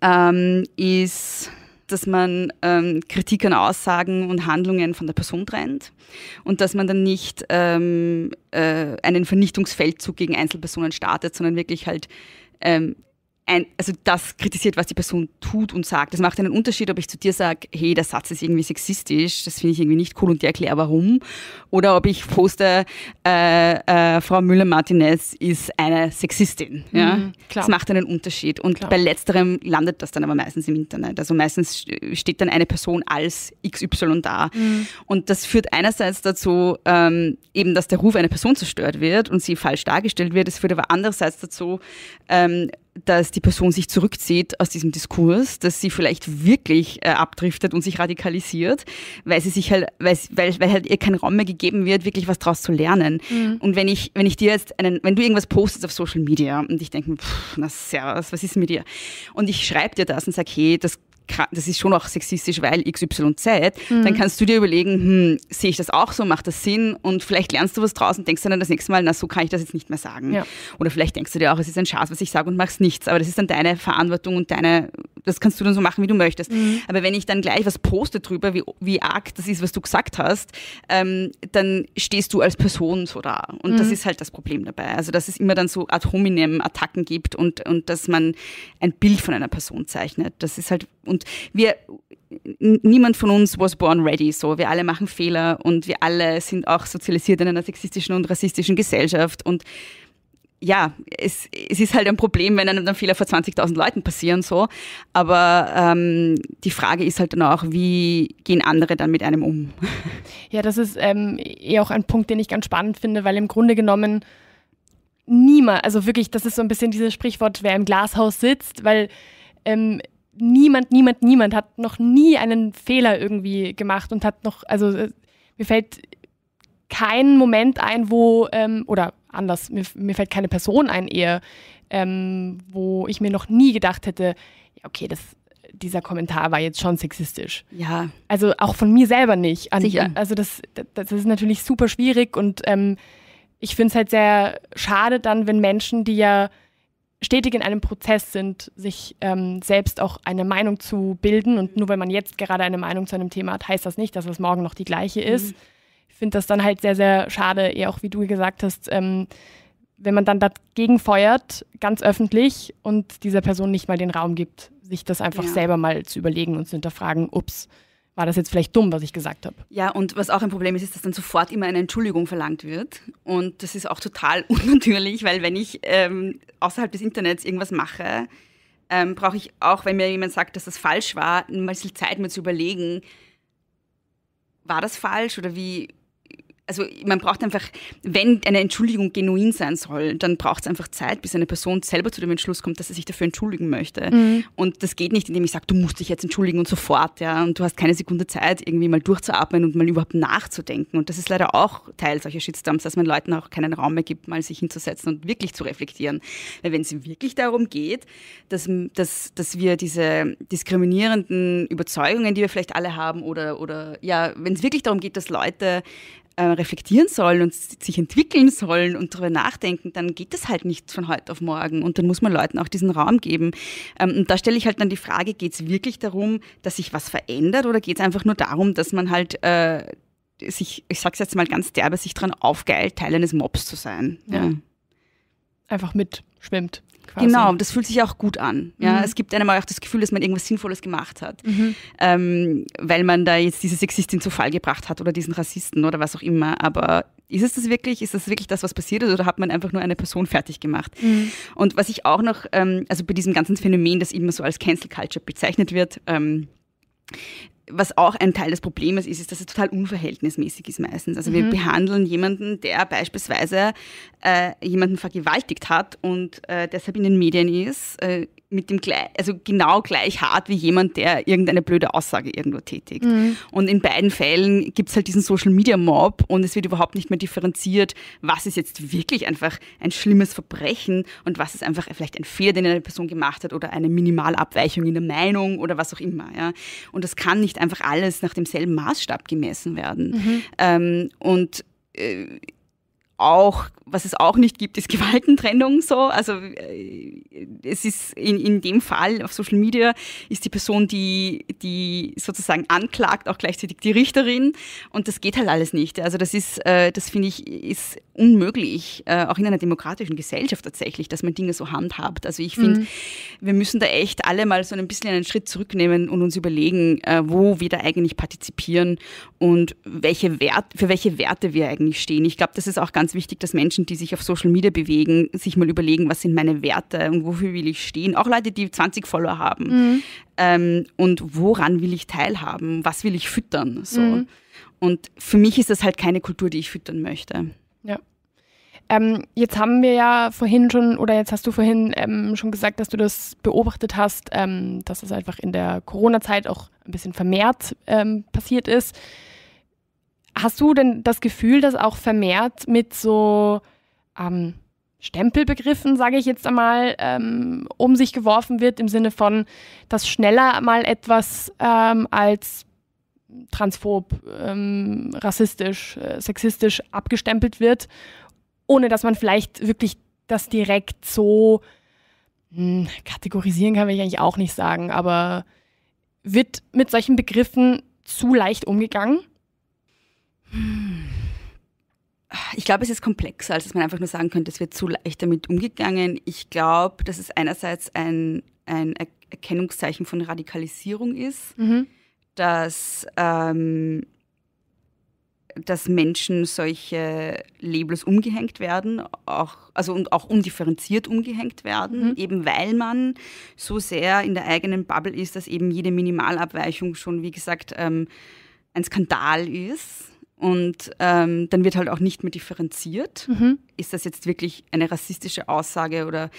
ähm, ist, dass man ähm, Kritik an Aussagen und Handlungen von der Person trennt und dass man dann nicht ähm, äh, einen Vernichtungsfeldzug gegen Einzelpersonen startet, sondern wirklich halt ähm, ein, also das kritisiert, was die Person tut und sagt. Das macht einen Unterschied, ob ich zu dir sage, hey, der Satz ist irgendwie sexistisch, das finde ich irgendwie nicht cool und dir erkläre warum. Oder ob ich poste, äh, äh, Frau Müller-Martinez ist eine Sexistin. Ja? Mhm, das macht einen Unterschied. Und klar. bei letzterem landet das dann aber meistens im Internet. Also meistens steht dann eine Person als XY da. Mhm. Und das führt einerseits dazu, ähm, eben, dass der Ruf einer Person zerstört wird und sie falsch dargestellt wird. Es führt aber andererseits dazu, ähm, dass die Person sich zurückzieht aus diesem Diskurs, dass sie vielleicht wirklich äh, abdriftet und sich radikalisiert, weil sie sich halt, weil, weil, weil halt ihr kein Raum mehr gegeben wird, wirklich was draus zu lernen. Mhm. Und wenn ich, wenn ich dir jetzt einen, wenn du irgendwas postest auf Social Media und ich denke, na servus, was ist mit dir? Und ich schreibe dir das und sage, hey, das das ist schon auch sexistisch, weil XYZ, mhm. dann kannst du dir überlegen, hm, sehe ich das auch so, macht das Sinn? Und vielleicht lernst du was draus und denkst dann das nächste Mal, na, so kann ich das jetzt nicht mehr sagen. Ja. Oder vielleicht denkst du dir auch, es ist ein Schatz, was ich sage und machst nichts. Aber das ist dann deine Verantwortung und deine, das kannst du dann so machen, wie du möchtest. Mhm. Aber wenn ich dann gleich was poste drüber, wie, wie arg das ist, was du gesagt hast, ähm, dann stehst du als Person so da. Und mhm. das ist halt das Problem dabei. Also, dass es immer dann so ad hominem Attacken gibt und, und dass man ein Bild von einer Person zeichnet. Das ist halt, und und wir niemand von uns was born ready. So, wir alle machen Fehler und wir alle sind auch sozialisiert in einer sexistischen und rassistischen Gesellschaft. Und ja, es, es ist halt ein Problem, wenn einem dann Fehler vor 20.000 Leuten passieren, so. Aber ähm, die Frage ist halt dann auch, wie gehen andere dann mit einem um? Ja, das ist ähm, eh auch ein Punkt, den ich ganz spannend finde, weil im Grunde genommen niemand, also wirklich, das ist so ein bisschen dieses Sprichwort, wer im Glashaus sitzt, weil ähm, niemand, niemand, niemand hat noch nie einen Fehler irgendwie gemacht und hat noch, also äh, mir fällt kein Moment ein, wo, ähm, oder anders, mir, mir, fällt keine Person ein eher, ähm, wo ich mir noch nie gedacht hätte, ja, okay, das, dieser Kommentar war jetzt schon sexistisch. Ja. Also auch von mir selber nicht. An, Sicher. Also das, das ist natürlich super schwierig und ähm, ich finde es halt sehr schade dann, wenn Menschen, die ja stetig in einem Prozess sind, sich ähm, selbst auch eine Meinung zu bilden. Und nur weil man jetzt gerade eine Meinung zu einem Thema hat, heißt das nicht, dass es morgen noch die gleiche mhm. ist. Mhm. Ich finde das dann halt sehr, sehr schade, eher auch wie du gesagt hast, ähm, wenn man dann dagegen feuert, ganz öffentlich und dieser Person nicht mal den Raum gibt, sich das einfach ja. selber mal zu überlegen und zu hinterfragen, ups, war das jetzt vielleicht dumm, was ich gesagt habe. Ja, und was auch ein Problem ist, ist, dass dann sofort immer eine Entschuldigung verlangt wird. Und das ist auch total unnatürlich, weil wenn ich ähm, außerhalb des Internets irgendwas mache, ähm, brauche ich auch, wenn mir jemand sagt, dass das falsch war, ein bisschen Zeit, mir zu überlegen, war das falsch oder wie, also man braucht einfach, wenn eine Entschuldigung genuin sein soll, dann braucht es einfach Zeit, bis eine Person selber zu dem Entschluss kommt, dass sie sich dafür entschuldigen möchte. Mhm. Und das geht nicht, indem ich sage, du musst dich jetzt entschuldigen und sofort, ja, und du hast keine Sekunde Zeit, irgendwie mal durchzuatmen und mal überhaupt nachzudenken. Und das ist leider auch Teil solcher Shitstorms, dass man Leuten auch keinen Raum mehr gibt, mal sich hinzusetzen und wirklich zu reflektieren. Weil wenn es wirklich darum geht, dass, dass, dass wir diese diskriminierenden Überzeugungen, die wir vielleicht alle haben, oder, oder ja, wenn es wirklich darum geht, dass Leute äh, reflektieren sollen und sich entwickeln sollen und darüber nachdenken, dann geht das halt nicht von heute auf morgen. Und dann muss man Leuten auch diesen Raum geben. Ähm, und da stelle ich halt dann die Frage, geht es wirklich darum, dass sich was verändert oder geht es einfach nur darum, dass man halt äh, sich, ich sag's jetzt mal ganz derbe, sich daran aufgeilt, Teil eines Mobs zu sein? Ja. ja einfach mitschwimmt. Quasi. Genau, das fühlt sich auch gut an. Ja? Mhm. Es gibt einem auch das Gefühl, dass man irgendwas Sinnvolles gemacht hat, mhm. ähm, weil man da jetzt diese Sexistin zu Fall gebracht hat oder diesen Rassisten oder was auch immer. Aber ist es das wirklich? Ist das wirklich das, was passiert ist? Oder hat man einfach nur eine Person fertig gemacht? Mhm. Und was ich auch noch, ähm, also bei diesem ganzen Phänomen, das immer so als Cancel Culture bezeichnet wird, ähm, was auch ein Teil des Problems ist, ist, dass es total unverhältnismäßig ist meistens. Also mhm. wir behandeln jemanden, der beispielsweise äh, jemanden vergewaltigt hat und äh, deshalb in den Medien ist, äh, mit dem gleich, also genau gleich hart wie jemand, der irgendeine blöde Aussage irgendwo tätigt. Mhm. Und in beiden Fällen gibt es halt diesen Social Media Mob und es wird überhaupt nicht mehr differenziert, was ist jetzt wirklich einfach ein schlimmes Verbrechen und was ist einfach vielleicht ein Fehler, den eine Person gemacht hat oder eine Minimalabweichung in der Meinung oder was auch immer. Ja. Und das kann nicht einfach alles nach demselben Maßstab gemessen werden. Mhm. Ähm, und äh, auch, was es auch nicht gibt, ist Gewaltentrennung so. Also äh, es ist in, in dem Fall auf Social Media ist die Person, die, die sozusagen anklagt, auch gleichzeitig die Richterin. Und das geht halt alles nicht. Also das ist, äh, das finde ich, ist unmöglich, äh, auch in einer demokratischen Gesellschaft tatsächlich, dass man Dinge so handhabt. Also ich finde, mhm. wir müssen da echt alle mal so ein bisschen einen Schritt zurücknehmen und uns überlegen, wo wir da eigentlich partizipieren und welche Wert, für welche Werte wir eigentlich stehen. Ich glaube, das ist auch ganz ganz wichtig, dass Menschen, die sich auf Social Media bewegen, sich mal überlegen, was sind meine Werte und wofür will ich stehen. Auch Leute, die 20 Follower haben. Mhm. Ähm, und woran will ich teilhaben? Was will ich füttern? So. Mhm. Und für mich ist das halt keine Kultur, die ich füttern möchte. Ja. Ähm, jetzt haben wir ja vorhin schon, oder jetzt hast du vorhin ähm, schon gesagt, dass du das beobachtet hast, ähm, dass es einfach in der Corona-Zeit auch ein bisschen vermehrt ähm, passiert ist. Hast du denn das Gefühl, dass auch vermehrt mit so ähm, Stempelbegriffen, sage ich jetzt einmal, ähm, um sich geworfen wird, im Sinne von, dass schneller mal etwas ähm, als transphob, ähm, rassistisch, äh, sexistisch abgestempelt wird, ohne dass man vielleicht wirklich das direkt so mh, hm, kategorisieren kann, will ich eigentlich auch nicht sagen, aber wird mit solchen Begriffen zu leicht umgegangen? Ich glaube, es ist komplexer, als dass man einfach nur sagen könnte, es wird zu leicht damit umgegangen. Ich glaube, dass es einerseits ein, ein Erkennungszeichen von Radikalisierung ist, mhm. dass, ähm, dass Menschen solche leblos umgehängt werden, auch, also und auch undifferenziert umgehängt werden, mhm. eben weil man so sehr in der eigenen Bubble ist, dass eben jede Minimalabweichung schon, wie gesagt, ähm, ein Skandal ist und ähm, dann wird halt auch nicht mehr differenziert. Mhm. Ist das jetzt wirklich eine rassistische Aussage oder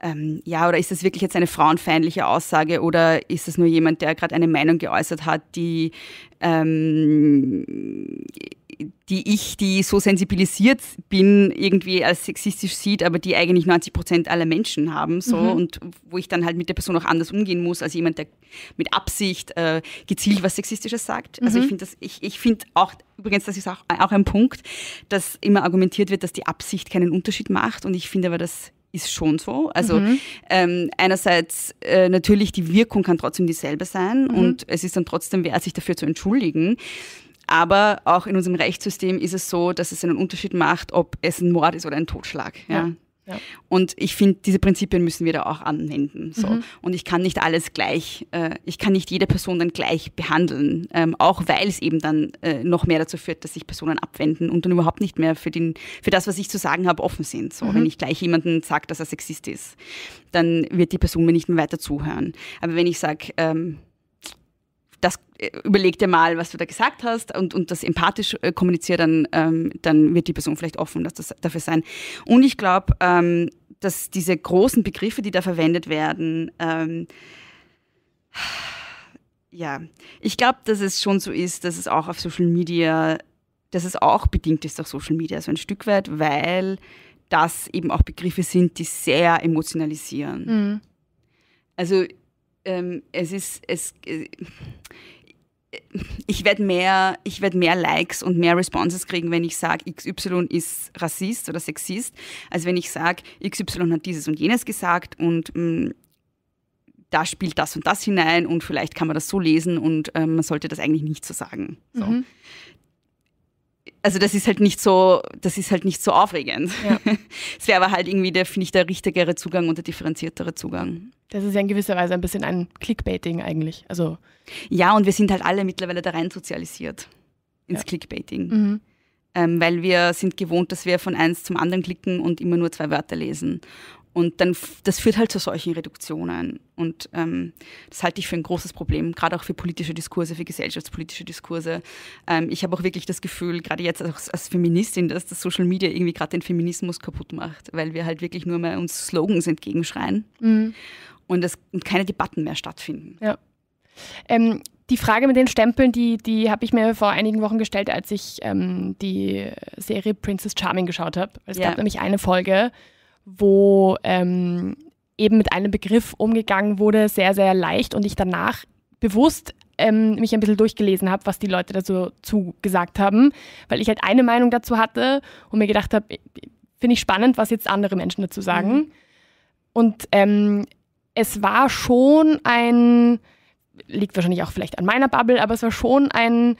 ähm, ja, oder ist das wirklich jetzt eine frauenfeindliche Aussage oder ist das nur jemand, der gerade eine Meinung geäußert hat, die ähm, die ich, die so sensibilisiert bin, irgendwie als sexistisch sieht, aber die eigentlich 90 Prozent aller Menschen haben, so mhm. und wo ich dann halt mit der Person auch anders umgehen muss, als jemand, der mit Absicht äh, gezielt was Sexistisches sagt. Also mhm. Also ich finde das, ich, ich finde auch, übrigens, das ist auch, auch ein Punkt, dass immer argumentiert wird, dass die Absicht keinen Unterschied macht und ich finde aber, das ist schon so. Also mhm. ähm, einerseits äh, natürlich die Wirkung kann trotzdem dieselbe sein mhm. und es ist dann trotzdem wert, sich dafür zu entschuldigen. Aber auch in unserem Rechtssystem ist es so, dass es einen Unterschied macht, ob es ein Mord ist oder ein Totschlag. Ja. ja. Und ich finde, diese Prinzipien müssen wir da auch anwenden. So. Mhm. Und ich kann nicht alles gleich, äh, ich kann nicht jede Person dann gleich behandeln, ähm, auch weil es eben dann äh, noch mehr dazu führt, dass sich Personen abwenden und dann überhaupt nicht mehr für, den, für das, was ich zu sagen habe, offen sind. So. Mhm. Wenn ich gleich jemandem sage, dass er Sexist ist, dann wird die Person mir nicht mehr weiter zuhören. Aber wenn ich sage, ähm, äh, überleg dir mal, was du da gesagt hast und, und das empathisch äh, kommuniziere, dann, ähm, dann wird die Person vielleicht offen dass das dafür sein. Und ich glaube, ähm, dass diese großen Begriffe, die da verwendet werden, ähm, ja, ich glaube, dass es schon so ist, dass es auch auf Social Media, dass es auch bedingt ist durch Social Media, so ein Stück weit, weil das eben auch Begriffe sind, die sehr emotionalisieren. Mhm. Also ähm, es ist, es, äh, ich werde mehr, werd mehr Likes und mehr Responses kriegen, wenn ich sage, XY ist Rassist oder Sexist, als wenn ich sage, XY hat dieses und jenes gesagt und mh, mm, da spielt das und das hinein und vielleicht kann man das so lesen und ähm, man sollte das eigentlich nicht so sagen. So. Mhm also das ist halt nicht so, das ist halt nicht so aufregend. Ja. Es wäre aber halt irgendwie, der, finde ich, der richtigere Zugang und der differenziertere Zugang. Das ist ja in gewisser Weise ein bisschen ein Clickbaiting eigentlich. Also ja, und wir sind halt alle mittlerweile da rein sozialisiert ins ja. Clickbaiting. Mhm. Ähm, weil wir sind gewohnt, dass wir von eins zum anderen klicken und immer nur zwei Wörter lesen. Und dann, das führt halt zu solchen Reduktionen. Und ähm, das halte ich für ein großes Problem, gerade auch für politische Diskurse, für gesellschaftspolitische Diskurse. Ähm, ich habe auch wirklich das Gefühl, gerade jetzt als, als Feministin, dass das Social Media irgendwie gerade den Feminismus kaputt macht, weil wir halt wirklich nur mehr uns Slogans entgegenschreien mhm. und, das, keine Debatten mehr stattfinden. Ja. Ähm, die Frage mit den Stempeln, die, die habe ich mir vor einigen Wochen gestellt, als ich ähm, die Serie Princess Charming geschaut habe. Es ja. gab nämlich eine Folge, wo ähm, eben mit einem Begriff umgegangen wurde, sehr, sehr leicht und ich danach bewusst ähm, mich ein bisschen durchgelesen habe, was die Leute dazu zugesagt haben, weil ich halt eine Meinung dazu hatte und mir gedacht habe, finde ich spannend, was jetzt andere Menschen dazu sagen. Mhm. Und ähm, es war schon ein, liegt wahrscheinlich auch vielleicht an meiner Bubble, aber es war schon ein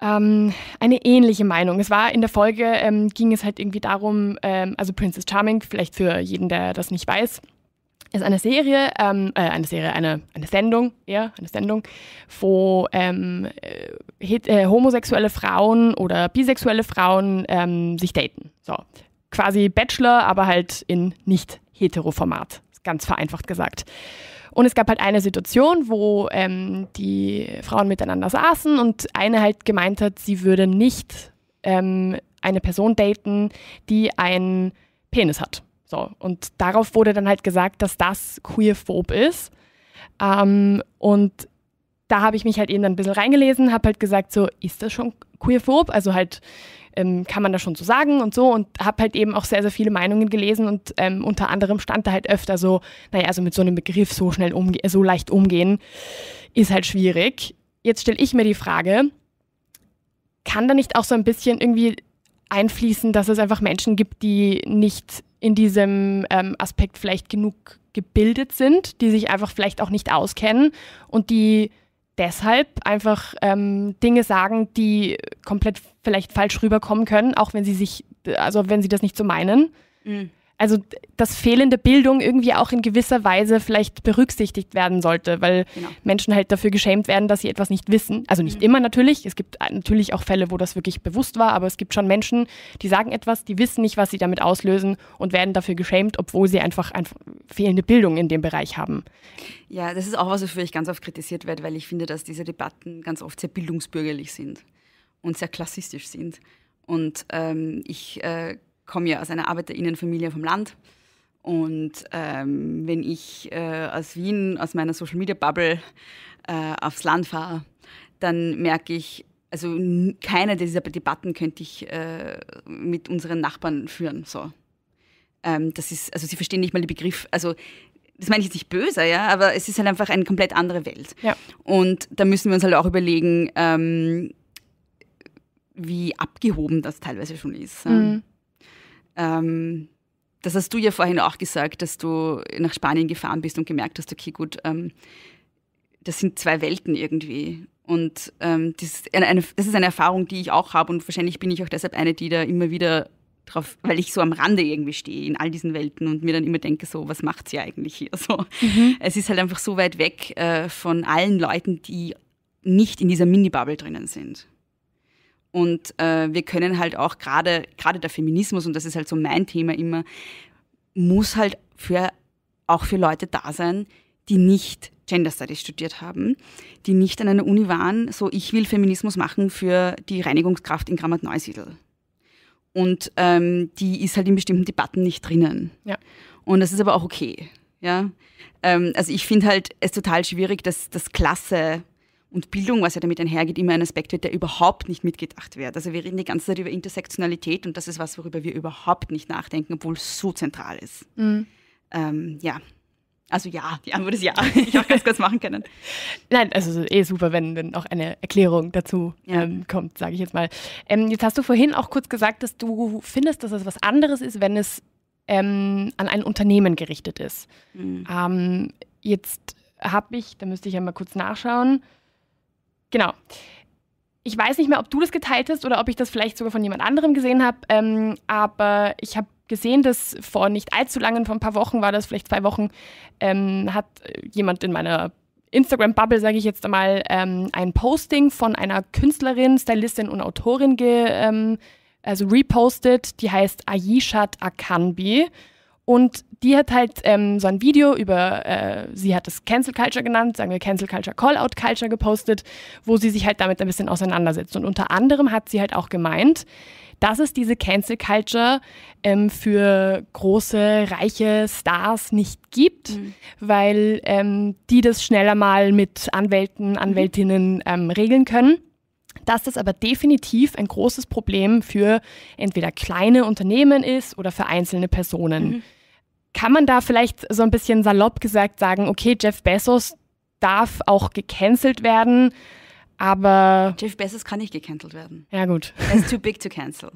ähm, eine ähnliche Meinung. Es war in der Folge, ähm, ging es halt irgendwie darum, ähm, also Princess Charming, vielleicht für jeden, der das nicht weiß, ist eine Serie, ähm, äh, eine Serie, eine, eine Sendung, eher eine Sendung, wo ähm, äh, äh, homosexuelle Frauen oder bisexuelle Frauen ähm, sich daten. So, quasi Bachelor, aber halt in nicht hetero Format, ganz vereinfacht gesagt. Und es gab halt eine Situation, wo ähm, die Frauen miteinander saßen und eine halt gemeint hat, sie würde nicht ähm, eine Person daten, die einen Penis hat. So, und darauf wurde dann halt gesagt, dass das queerphob ist. Ähm, und da habe ich mich halt eben dann ein bisschen reingelesen, habe halt gesagt, so, ist das schon queerphob? Also halt ähm, kann man da schon so sagen und so und habe halt eben auch sehr, sehr viele Meinungen gelesen und ähm, unter anderem stand da halt öfter so, naja, also mit so einem Begriff so schnell umge so leicht umgehen, ist halt schwierig. Jetzt stelle ich mir die Frage, kann da nicht auch so ein bisschen irgendwie einfließen, dass es einfach Menschen gibt, die nicht in diesem ähm, Aspekt vielleicht genug gebildet sind, die sich einfach vielleicht auch nicht auskennen und die deshalb einfach ähm, Dinge sagen, die komplett vielleicht falsch rüberkommen können, auch wenn sie sich, also wenn sie das nicht so meinen. Mhm also dass fehlende Bildung irgendwie auch in gewisser Weise vielleicht berücksichtigt werden sollte, weil genau. Menschen halt dafür geschämt werden, dass sie etwas nicht wissen. Also nicht mhm. immer natürlich. Es gibt äh, natürlich auch Fälle, wo das wirklich bewusst war, aber es gibt schon Menschen, die sagen etwas, die wissen nicht, was sie damit auslösen und werden dafür geschämt, obwohl sie einfach, einfach fehlende Bildung in dem Bereich haben. Ja, das ist auch was, wofür ich ganz oft kritisiert werde, weil ich finde, dass diese Debatten ganz oft sehr bildungsbürgerlich sind und sehr klassistisch sind. Und ähm, ich äh, komme ja aus einer Arbeiterinnenfamilie vom Land. Und ähm, wenn ich äh, aus Wien, aus meiner Social Media Bubble äh, aufs Land fahre, dann merke ich, also keine dieser Debatten könnte ich äh, mit unseren Nachbarn führen. So. Ähm, das ist, also sie verstehen nicht mal den Begriff. Also das meine ich jetzt nicht böse, ja, aber es ist halt einfach eine komplett andere Welt. Ja. Und da müssen wir uns halt auch überlegen, ähm, wie abgehoben das teilweise schon ist. Mhm. Ähm, das hast du ja vorhin auch gesagt, dass du nach Spanien gefahren bist und gemerkt hast, okay, gut, ähm, das sind zwei Welten irgendwie. Und ähm, das, ist eine, das, ist eine, Erfahrung, die ich auch habe und wahrscheinlich bin ich auch deshalb eine, die da immer wieder drauf, weil ich so am Rande irgendwie stehe in all diesen Welten und mir dann immer denke, so, was macht sie eigentlich hier? So, mhm. Es ist halt einfach so weit weg äh, von allen Leuten, die nicht in dieser Mini-Bubble drinnen sind. Und äh, wir können halt auch gerade, gerade der Feminismus, und das ist halt so mein Thema immer, muss halt für, auch für Leute da sein, die nicht Gender Studies studiert haben, die nicht an einer Uni waren, so ich will Feminismus machen für die Reinigungskraft in Grammat Neusiedl. Und ähm, die ist halt in bestimmten Debatten nicht drinnen. Ja. Und das ist aber auch okay. Ja? Ähm, also ich finde halt es total schwierig, dass das Klasse und Bildung, was ja damit einhergeht, immer ein Aspekt wird, der überhaupt nicht mitgedacht wird. Also wir reden die ganze Zeit über Intersektionalität und das ist was, worüber wir überhaupt nicht nachdenken, obwohl es so zentral ist. Mhm. Ähm, ja. Also ja, die Antwort ist ja. Ich auch ganz kurz machen können. Nein, also eh super, wenn, wenn auch eine Erklärung dazu ja. ähm, kommt, sage ich jetzt mal. Ähm, jetzt hast du vorhin auch kurz gesagt, dass du findest, dass es was anderes ist, wenn es ähm, an ein Unternehmen gerichtet ist. Mhm. Ähm, jetzt habe ich, da müsste ich ja mal kurz nachschauen, Genau. Ich weiß nicht mehr, ob du das geteilt hast oder ob ich das vielleicht sogar von jemand anderem gesehen habe, ähm, aber ich habe gesehen, dass vor nicht allzu langen, vor ein paar Wochen war das, vielleicht zwei Wochen, ähm, hat äh, jemand in meiner Instagram-Bubble, sage ich jetzt einmal, ähm, ein Posting von einer Künstlerin, Stylistin und Autorin ge, ähm, also repostet, die heißt Ayishat Akanbi. Und die hat halt ähm, so ein Video über, äh, sie hat es Cancel Culture genannt, sagen wir Cancel Culture, Call-out Culture gepostet, wo sie sich halt damit ein bisschen auseinandersetzt. Und unter anderem hat sie halt auch gemeint, dass es diese Cancel Culture ähm, für große, reiche Stars nicht gibt, mhm. weil ähm, die das schneller mal mit Anwälten, mhm. Anwältinnen ähm, regeln können dass das aber definitiv ein großes Problem für entweder kleine Unternehmen ist oder für einzelne Personen. Mhm. Kann man da vielleicht so ein bisschen salopp gesagt sagen, okay, Jeff Bezos darf auch gecancelt werden, aber. Jeff Bezos kann nicht gecancelt werden. Ja, gut. It's too big to cancel.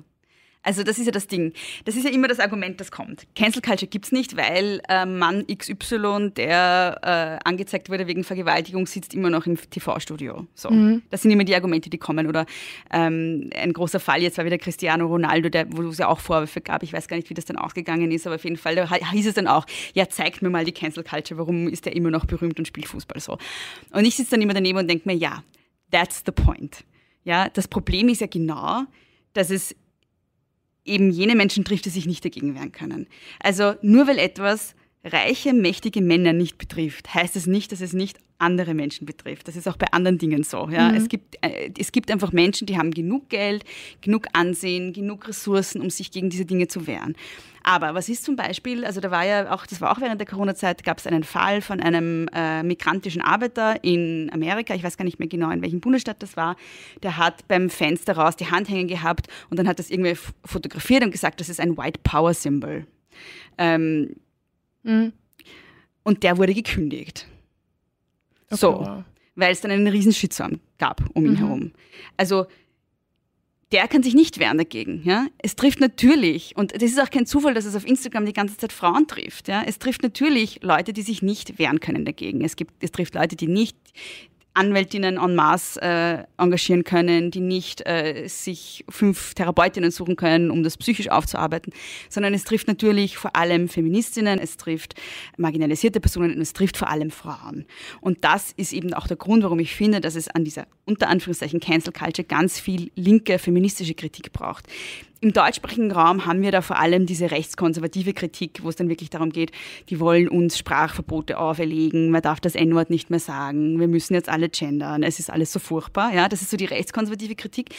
Also das ist ja das Ding. Das ist ja immer das Argument, das kommt. Cancel Culture gibt es nicht, weil äh, Mann XY, der äh, angezeigt wurde wegen Vergewaltigung, sitzt immer noch im TV-Studio. So. Mhm. Das sind immer die Argumente, die kommen. Oder ähm, ein großer Fall jetzt war wieder Cristiano Ronaldo, der, wo es ja auch Vorwürfe gab. Ich weiß gar nicht, wie das dann ausgegangen ist, aber auf jeden Fall da hieß es dann auch, ja, zeigt mir mal die Cancel Culture, warum ist der immer noch berühmt und spielt Fußball so. Und ich sitze dann immer daneben und denke mir, ja, that's the point. Ja, das Problem ist ja genau, dass es eben jene Menschen trifft, die sich nicht dagegen wehren können. Also nur weil etwas reiche, mächtige Männer nicht betrifft, heißt es nicht, dass es nicht andere Menschen betrifft. Das ist auch bei anderen Dingen so. Ja? Mhm. Es, gibt, äh, es gibt einfach Menschen, die haben genug Geld, genug Ansehen, genug Ressourcen, um sich gegen diese Dinge zu wehren. Aber was ist zum Beispiel, also da war ja auch, das war auch während der Corona-Zeit, gab es einen Fall von einem äh, migrantischen Arbeiter in Amerika, ich weiß gar nicht mehr genau, in welchem Bundesstaat das war, der hat beim Fenster raus die Hand hängen gehabt und dann hat das irgendwer fotografiert und gesagt, das ist ein White Power-Symbol. Ähm, mhm. Und der wurde gekündigt. So, weil es dann einen riesen gab um ihn mhm. herum. Also der kann sich nicht wehren dagegen. Ja? Es trifft natürlich, und das ist auch kein Zufall, dass es auf Instagram die ganze Zeit Frauen trifft. Ja? Es trifft natürlich Leute, die sich nicht wehren können dagegen. Es, gibt, es trifft Leute, die nicht Anwältinnen en masse äh, engagieren können, die nicht äh, sich fünf Therapeutinnen suchen können, um das psychisch aufzuarbeiten, sondern es trifft natürlich vor allem Feministinnen, es trifft marginalisierte Personen und es trifft vor allem Frauen. Und das ist eben auch der Grund, warum ich finde, dass es an dieser unter Anführungszeichen Cancel Culture ganz viel linke feministische Kritik braucht. Im deutschsprachigen Raum haben wir da vor allem diese rechtskonservative Kritik, wo es dann wirklich darum geht, die wollen uns Sprachverbote auferlegen, man darf das N-Wort nicht mehr sagen, wir müssen jetzt alle gendern, es ist alles so furchtbar. Ja, das ist so die rechtskonservative Kritik.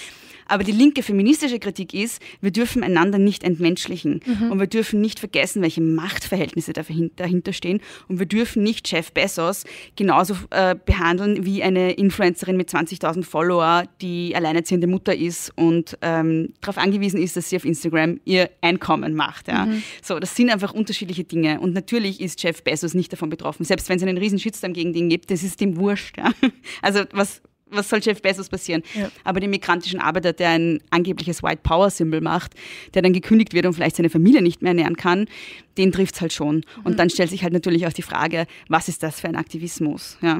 Aber die linke feministische Kritik ist, wir dürfen einander nicht entmenschlichen mhm. und wir dürfen nicht vergessen, welche Machtverhältnisse dahinter stehen und wir dürfen nicht Jeff Bezos genauso äh, behandeln wie eine Influencerin mit 20.000 Follower, die alleinerziehende Mutter ist und ähm, darauf angewiesen ist, dass sie auf Instagram ihr Einkommen macht. Ja. Mhm. So, das sind einfach unterschiedliche Dinge und natürlich ist Jeff Bezos nicht davon betroffen, selbst wenn es einen riesen Shitstorm gegen den gibt, das ist dem wurscht. Ja. Also was was soll Jeff Bezos passieren? Ja. Aber den migrantischen Arbeiter, der ein angebliches White Power Symbol macht, der dann gekündigt wird und vielleicht seine Familie nicht mehr ernähren kann, den trifft es halt schon. Mhm. Und dann stellt sich halt natürlich auch die Frage, was ist das für ein Aktivismus? Ja.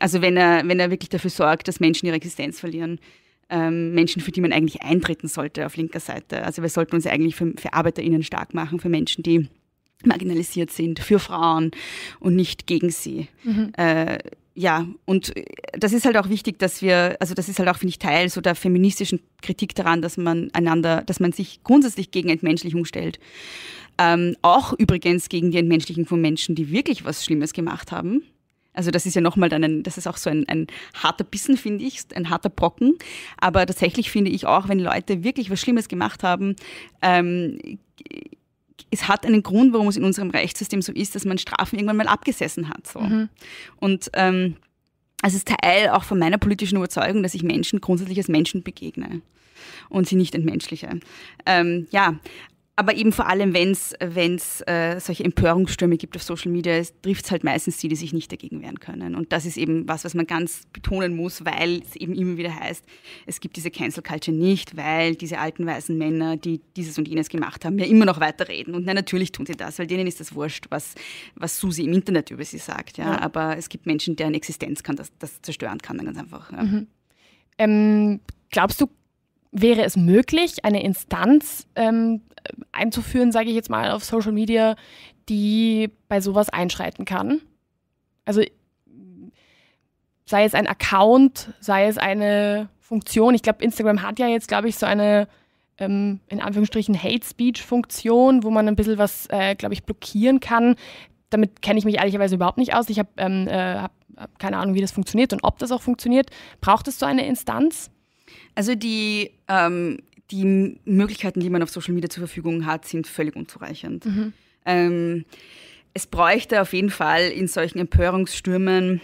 Also wenn er, wenn er wirklich dafür sorgt, dass Menschen ihre Existenz verlieren. Ähm, Menschen, für die man eigentlich eintreten sollte auf linker Seite. Also wir sollten uns eigentlich für, für ArbeiterInnen stark machen, für Menschen, die marginalisiert sind, für Frauen und nicht gegen sie. Mhm. Äh, ja, und äh, das ist halt auch wichtig, dass wir, also das ist halt auch, finde ich, Teil so der feministischen Kritik daran, dass man einander, dass man sich grundsätzlich gegen Entmenschlichung stellt. Ähm, auch übrigens gegen die Entmenschlichung von Menschen, die wirklich was Schlimmes gemacht haben. Also das ist ja nochmal dann ein, das ist auch so ein, ein harter Bissen, finde ich, ein harter Brocken. Aber tatsächlich finde ich auch, wenn Leute wirklich was Schlimmes gemacht haben, ähm, es hat einen Grund, warum es in unserem Rechtssystem so ist, dass man Strafen irgendwann mal abgesessen hat. So. Mhm. Und ähm, es ist Teil auch von meiner politischen Überzeugung, dass ich Menschen grundsätzlich als Menschen begegne und sie nicht entmenschliche. Ähm, ja, aber eben vor allem, wenn es äh, solche Empörungsstürme gibt auf Social Media, trifft es halt meistens die, die sich nicht dagegen wehren können. Und das ist eben was, was man ganz betonen muss, weil es eben immer wieder heißt, es gibt diese Cancel Culture nicht, weil diese alten weißen Männer, die dieses und jenes gemacht haben, ja immer noch weiterreden. Und nein, natürlich tun sie das, weil denen ist das wurscht, was, was Susi im Internet über sie sagt. Ja? ja. Aber es gibt Menschen, deren Existenz kann das, das zerstören kann, dann ganz einfach. Ja. Mhm. Ähm, glaubst du, wäre es möglich, eine Instanz ähm, einzuführen, sage ich jetzt mal, auf Social Media, die bei sowas einschreiten kann? Also sei es ein Account, sei es eine Funktion. Ich glaube, Instagram hat ja jetzt, glaube ich, so eine ähm, in Anführungsstrichen Hate Speech-Funktion, wo man ein bisschen was, äh, glaube ich, blockieren kann. Damit kenne ich mich ehrlicherweise überhaupt nicht aus. Ich habe ähm, äh, hab keine Ahnung, wie das funktioniert und ob das auch funktioniert. Braucht es so eine Instanz? Also die, ähm, die Möglichkeiten, die man auf Social Media zur Verfügung hat, sind völlig unzureichend. Mhm. Ähm, es bräuchte auf jeden Fall in solchen Empörungsstürmen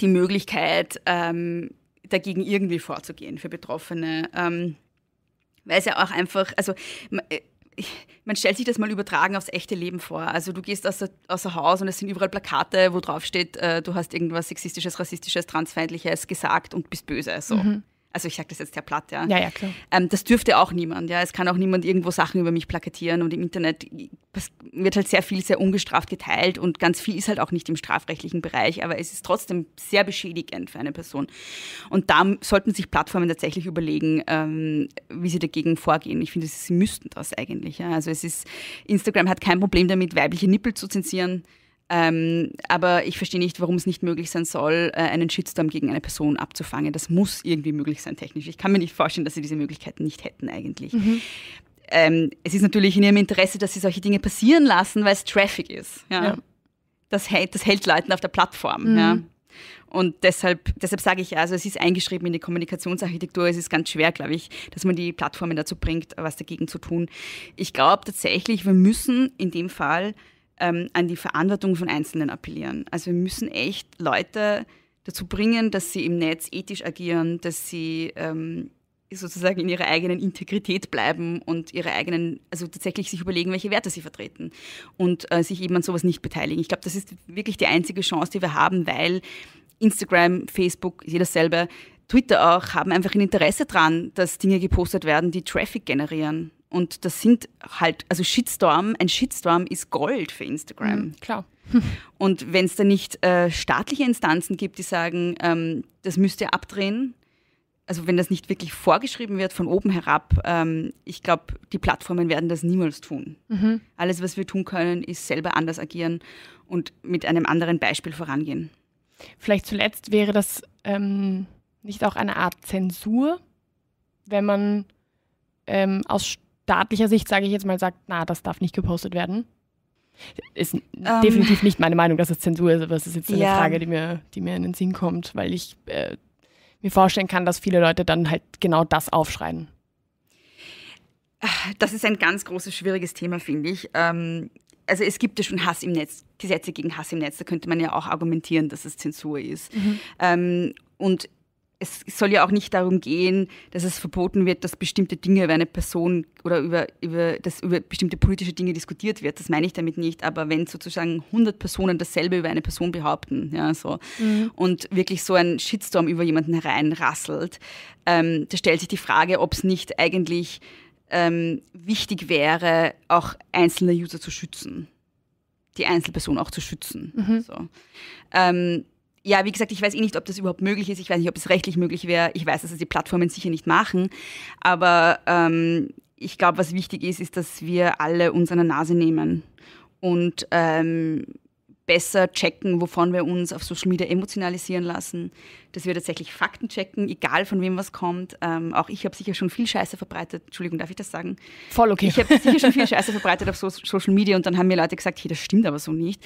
die Möglichkeit, ähm, dagegen irgendwie vorzugehen für Betroffene. Ähm, weil es ja auch einfach, also äh, man stellt sich das mal übertragen aufs echte Leben vor. Also du gehst außer, außer Haus und es sind überall Plakate, wo drauf steht, äh, du hast irgendwas Sexistisches, Rassistisches, Transfeindliches gesagt und bist böse. So. Mhm. Also ich sage das jetzt sehr platt, ja. Ja, ja, klar. Ähm, das dürfte auch niemand, ja. Es kann auch niemand irgendwo Sachen über mich plakatieren und im Internet wird halt sehr viel sehr ungestraft geteilt und ganz viel ist halt auch nicht im strafrechtlichen Bereich, aber es ist trotzdem sehr beschädigend für eine Person. Und da sollten sich Plattformen tatsächlich überlegen, ähm, wie sie dagegen vorgehen. Ich finde, sie müssten das eigentlich. Ja. Also es ist, Instagram hat kein Problem damit, weibliche Nippel zu zensieren. Ähm, aber ich verstehe nicht, warum es nicht möglich sein soll, äh, einen Shitstorm gegen eine Person abzufangen. Das muss irgendwie möglich sein technisch. Ich kann mir nicht vorstellen, dass sie diese Möglichkeiten nicht hätten eigentlich. Mhm. Ähm, es ist natürlich in ihrem Interesse, dass sie solche Dinge passieren lassen, weil es Traffic ist. Ja? ja. Das, hält, das hält Leuten auf der Plattform. Mhm. Ja? Und deshalb, deshalb sage ich, also es ist eingeschrieben in die Kommunikationsarchitektur. Es ist ganz schwer, glaube ich, dass man die Plattformen dazu bringt, was dagegen zu tun. Ich glaube tatsächlich, wir müssen in dem Fall ähm, an die Verantwortung von Einzelnen appellieren. Also wir müssen echt Leute dazu bringen, dass sie im Netz ethisch agieren, dass sie ähm, sozusagen in ihrer eigenen Integrität bleiben und ihre eigenen, also tatsächlich sich überlegen, welche Werte sie vertreten und äh, sich eben an sowas nicht beteiligen. Ich glaube, das ist wirklich die einzige Chance, die wir haben, weil Instagram, Facebook, jeder selber, Twitter auch, haben einfach ein Interesse daran, dass Dinge gepostet werden, die Traffic generieren. Und das sind halt, also Shitstorm, ein Shitstorm ist Gold für Instagram. Mhm, klar. Und wenn es da nicht äh, staatliche Instanzen gibt, die sagen, ähm, das müsst ihr abdrehen, also wenn das nicht wirklich vorgeschrieben wird von oben herab, ähm, ich glaube, die Plattformen werden das niemals tun. Mhm. Alles, was wir tun können, ist selber anders agieren und mit einem anderen Beispiel vorangehen. Vielleicht zuletzt wäre das ähm, nicht auch eine Art Zensur, wenn man ähm, aus staatlicher Sicht, sage ich jetzt mal, sagt, na, das darf nicht gepostet werden? Ist um, ähm. definitiv nicht meine Meinung, dass es Zensur ist, aber es ist jetzt eine ja. Frage, die mir, die mir in den Sinn kommt, weil ich äh, mir vorstellen kann, dass viele Leute dann halt genau das aufschreien. Das ist ein ganz großes, schwieriges Thema, finde ich. Ähm, also es gibt ja schon Hass im Netz, Gesetze gegen Hass im Netz, da könnte man ja auch argumentieren, dass es Zensur ist. Mhm. Ähm, und es soll ja auch nicht darum gehen, dass es verboten wird, dass bestimmte Dinge über eine Person oder über, über, dass über bestimmte politische Dinge diskutiert wird. Das meine ich damit nicht. Aber wenn sozusagen 100 Personen dasselbe über eine Person behaupten ja, so, mhm. und wirklich so ein Shitstorm über jemanden hereinrasselt, ähm, da stellt sich die Frage, ob es nicht eigentlich ähm, wichtig wäre, auch einzelne User zu schützen. Die Einzelperson auch zu schützen. Mhm. So. Ähm, ja, wie gesagt, ich weiß eh nicht, ob das überhaupt möglich ist. Ich weiß nicht, ob es rechtlich möglich wäre. Ich weiß, dass es die Plattformen sicher nicht machen. Aber ähm, ich glaube, was wichtig ist, ist, dass wir alle uns an der Nase nehmen und ähm, besser checken, wovon wir uns auf Social Media emotionalisieren lassen, dass wir tatsächlich Fakten checken, egal von wem was kommt. Ähm, auch ich habe sicher schon viel Scheiße verbreitet. Entschuldigung, darf ich das sagen? Voll okay. Ich habe sicher schon viel Scheiße verbreitet auf so Social Media und dann haben mir Leute gesagt, hey, das stimmt aber so nicht.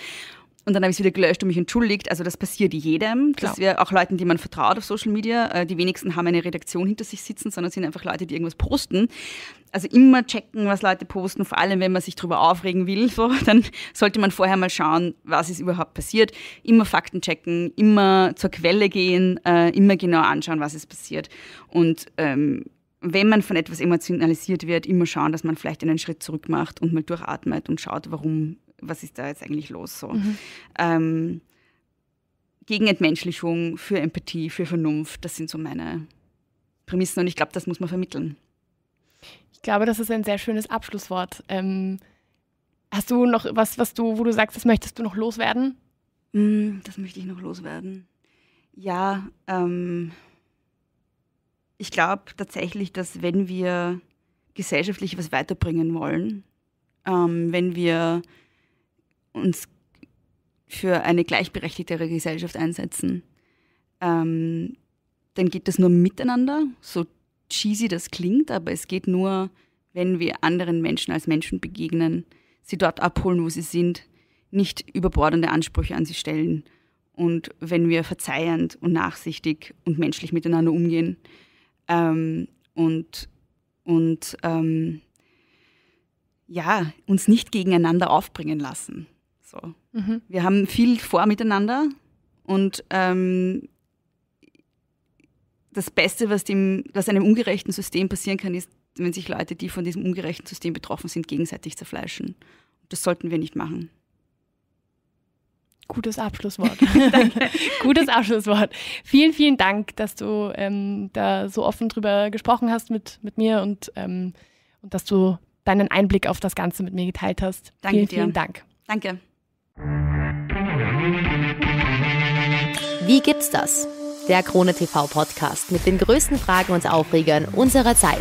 Und dann habe ich es wieder gelöscht und mich entschuldigt. Also das passiert jedem. Klar. Dass auch Leuten, die man vertraut auf Social Media, äh, die wenigsten haben eine Redaktion hinter sich sitzen, sondern sind einfach Leute, die irgendwas posten. Also immer checken, was Leute posten, vor allem wenn man sich darüber aufregen will, so, dann sollte man vorher mal schauen, was ist überhaupt passiert. Immer Fakten checken, immer zur Quelle gehen, äh, immer genau anschauen, was ist passiert. Und ähm, wenn man von etwas emotionalisiert wird, immer schauen, dass man vielleicht einen Schritt zurück macht und mal durchatmet und schaut, warum was ist da jetzt eigentlich los so. Mhm. Ähm, gegen Entmenschlichung, für Empathie, für Vernunft, das sind so meine Prämissen und ich glaube, das muss man vermitteln. Ich glaube, das ist ein sehr schönes Abschlusswort. Ähm, hast du noch was, was du, wo du sagst, das möchtest du noch loswerden? Mm, das möchte ich noch loswerden. Ja, ähm, ich glaube tatsächlich, dass wenn wir gesellschaftlich was weiterbringen wollen, ähm, wenn wir uns für eine gleichberechtigtere Gesellschaft einsetzen, ähm, dann geht das nur miteinander, so cheesy das klingt, aber es geht nur, wenn wir anderen Menschen als Menschen begegnen, sie dort abholen, wo sie sind, nicht überbordende Ansprüche an sie stellen und wenn wir verzeihend und nachsichtig und menschlich miteinander umgehen ähm, und, und ähm, ja, uns nicht gegeneinander aufbringen lassen. So. Mhm. Wir haben viel vor miteinander und ähm, das Beste, was, dem, was einem ungerechten System passieren kann, ist, wenn sich Leute, die von diesem ungerechten System betroffen sind, gegenseitig zerfleischen. Das sollten wir nicht machen. Gutes Abschlusswort. Gutes Abschlusswort. Vielen, vielen Dank, dass du ähm, da so offen drüber gesprochen hast mit, mit mir und, ähm, und dass du deinen Einblick auf das Ganze mit mir geteilt hast. Danke vielen, dir. Vielen Dank. Danke. Wie gibt's das? Der Krone TV Podcast mit den größten Fragen und Aufregern unserer Zeit.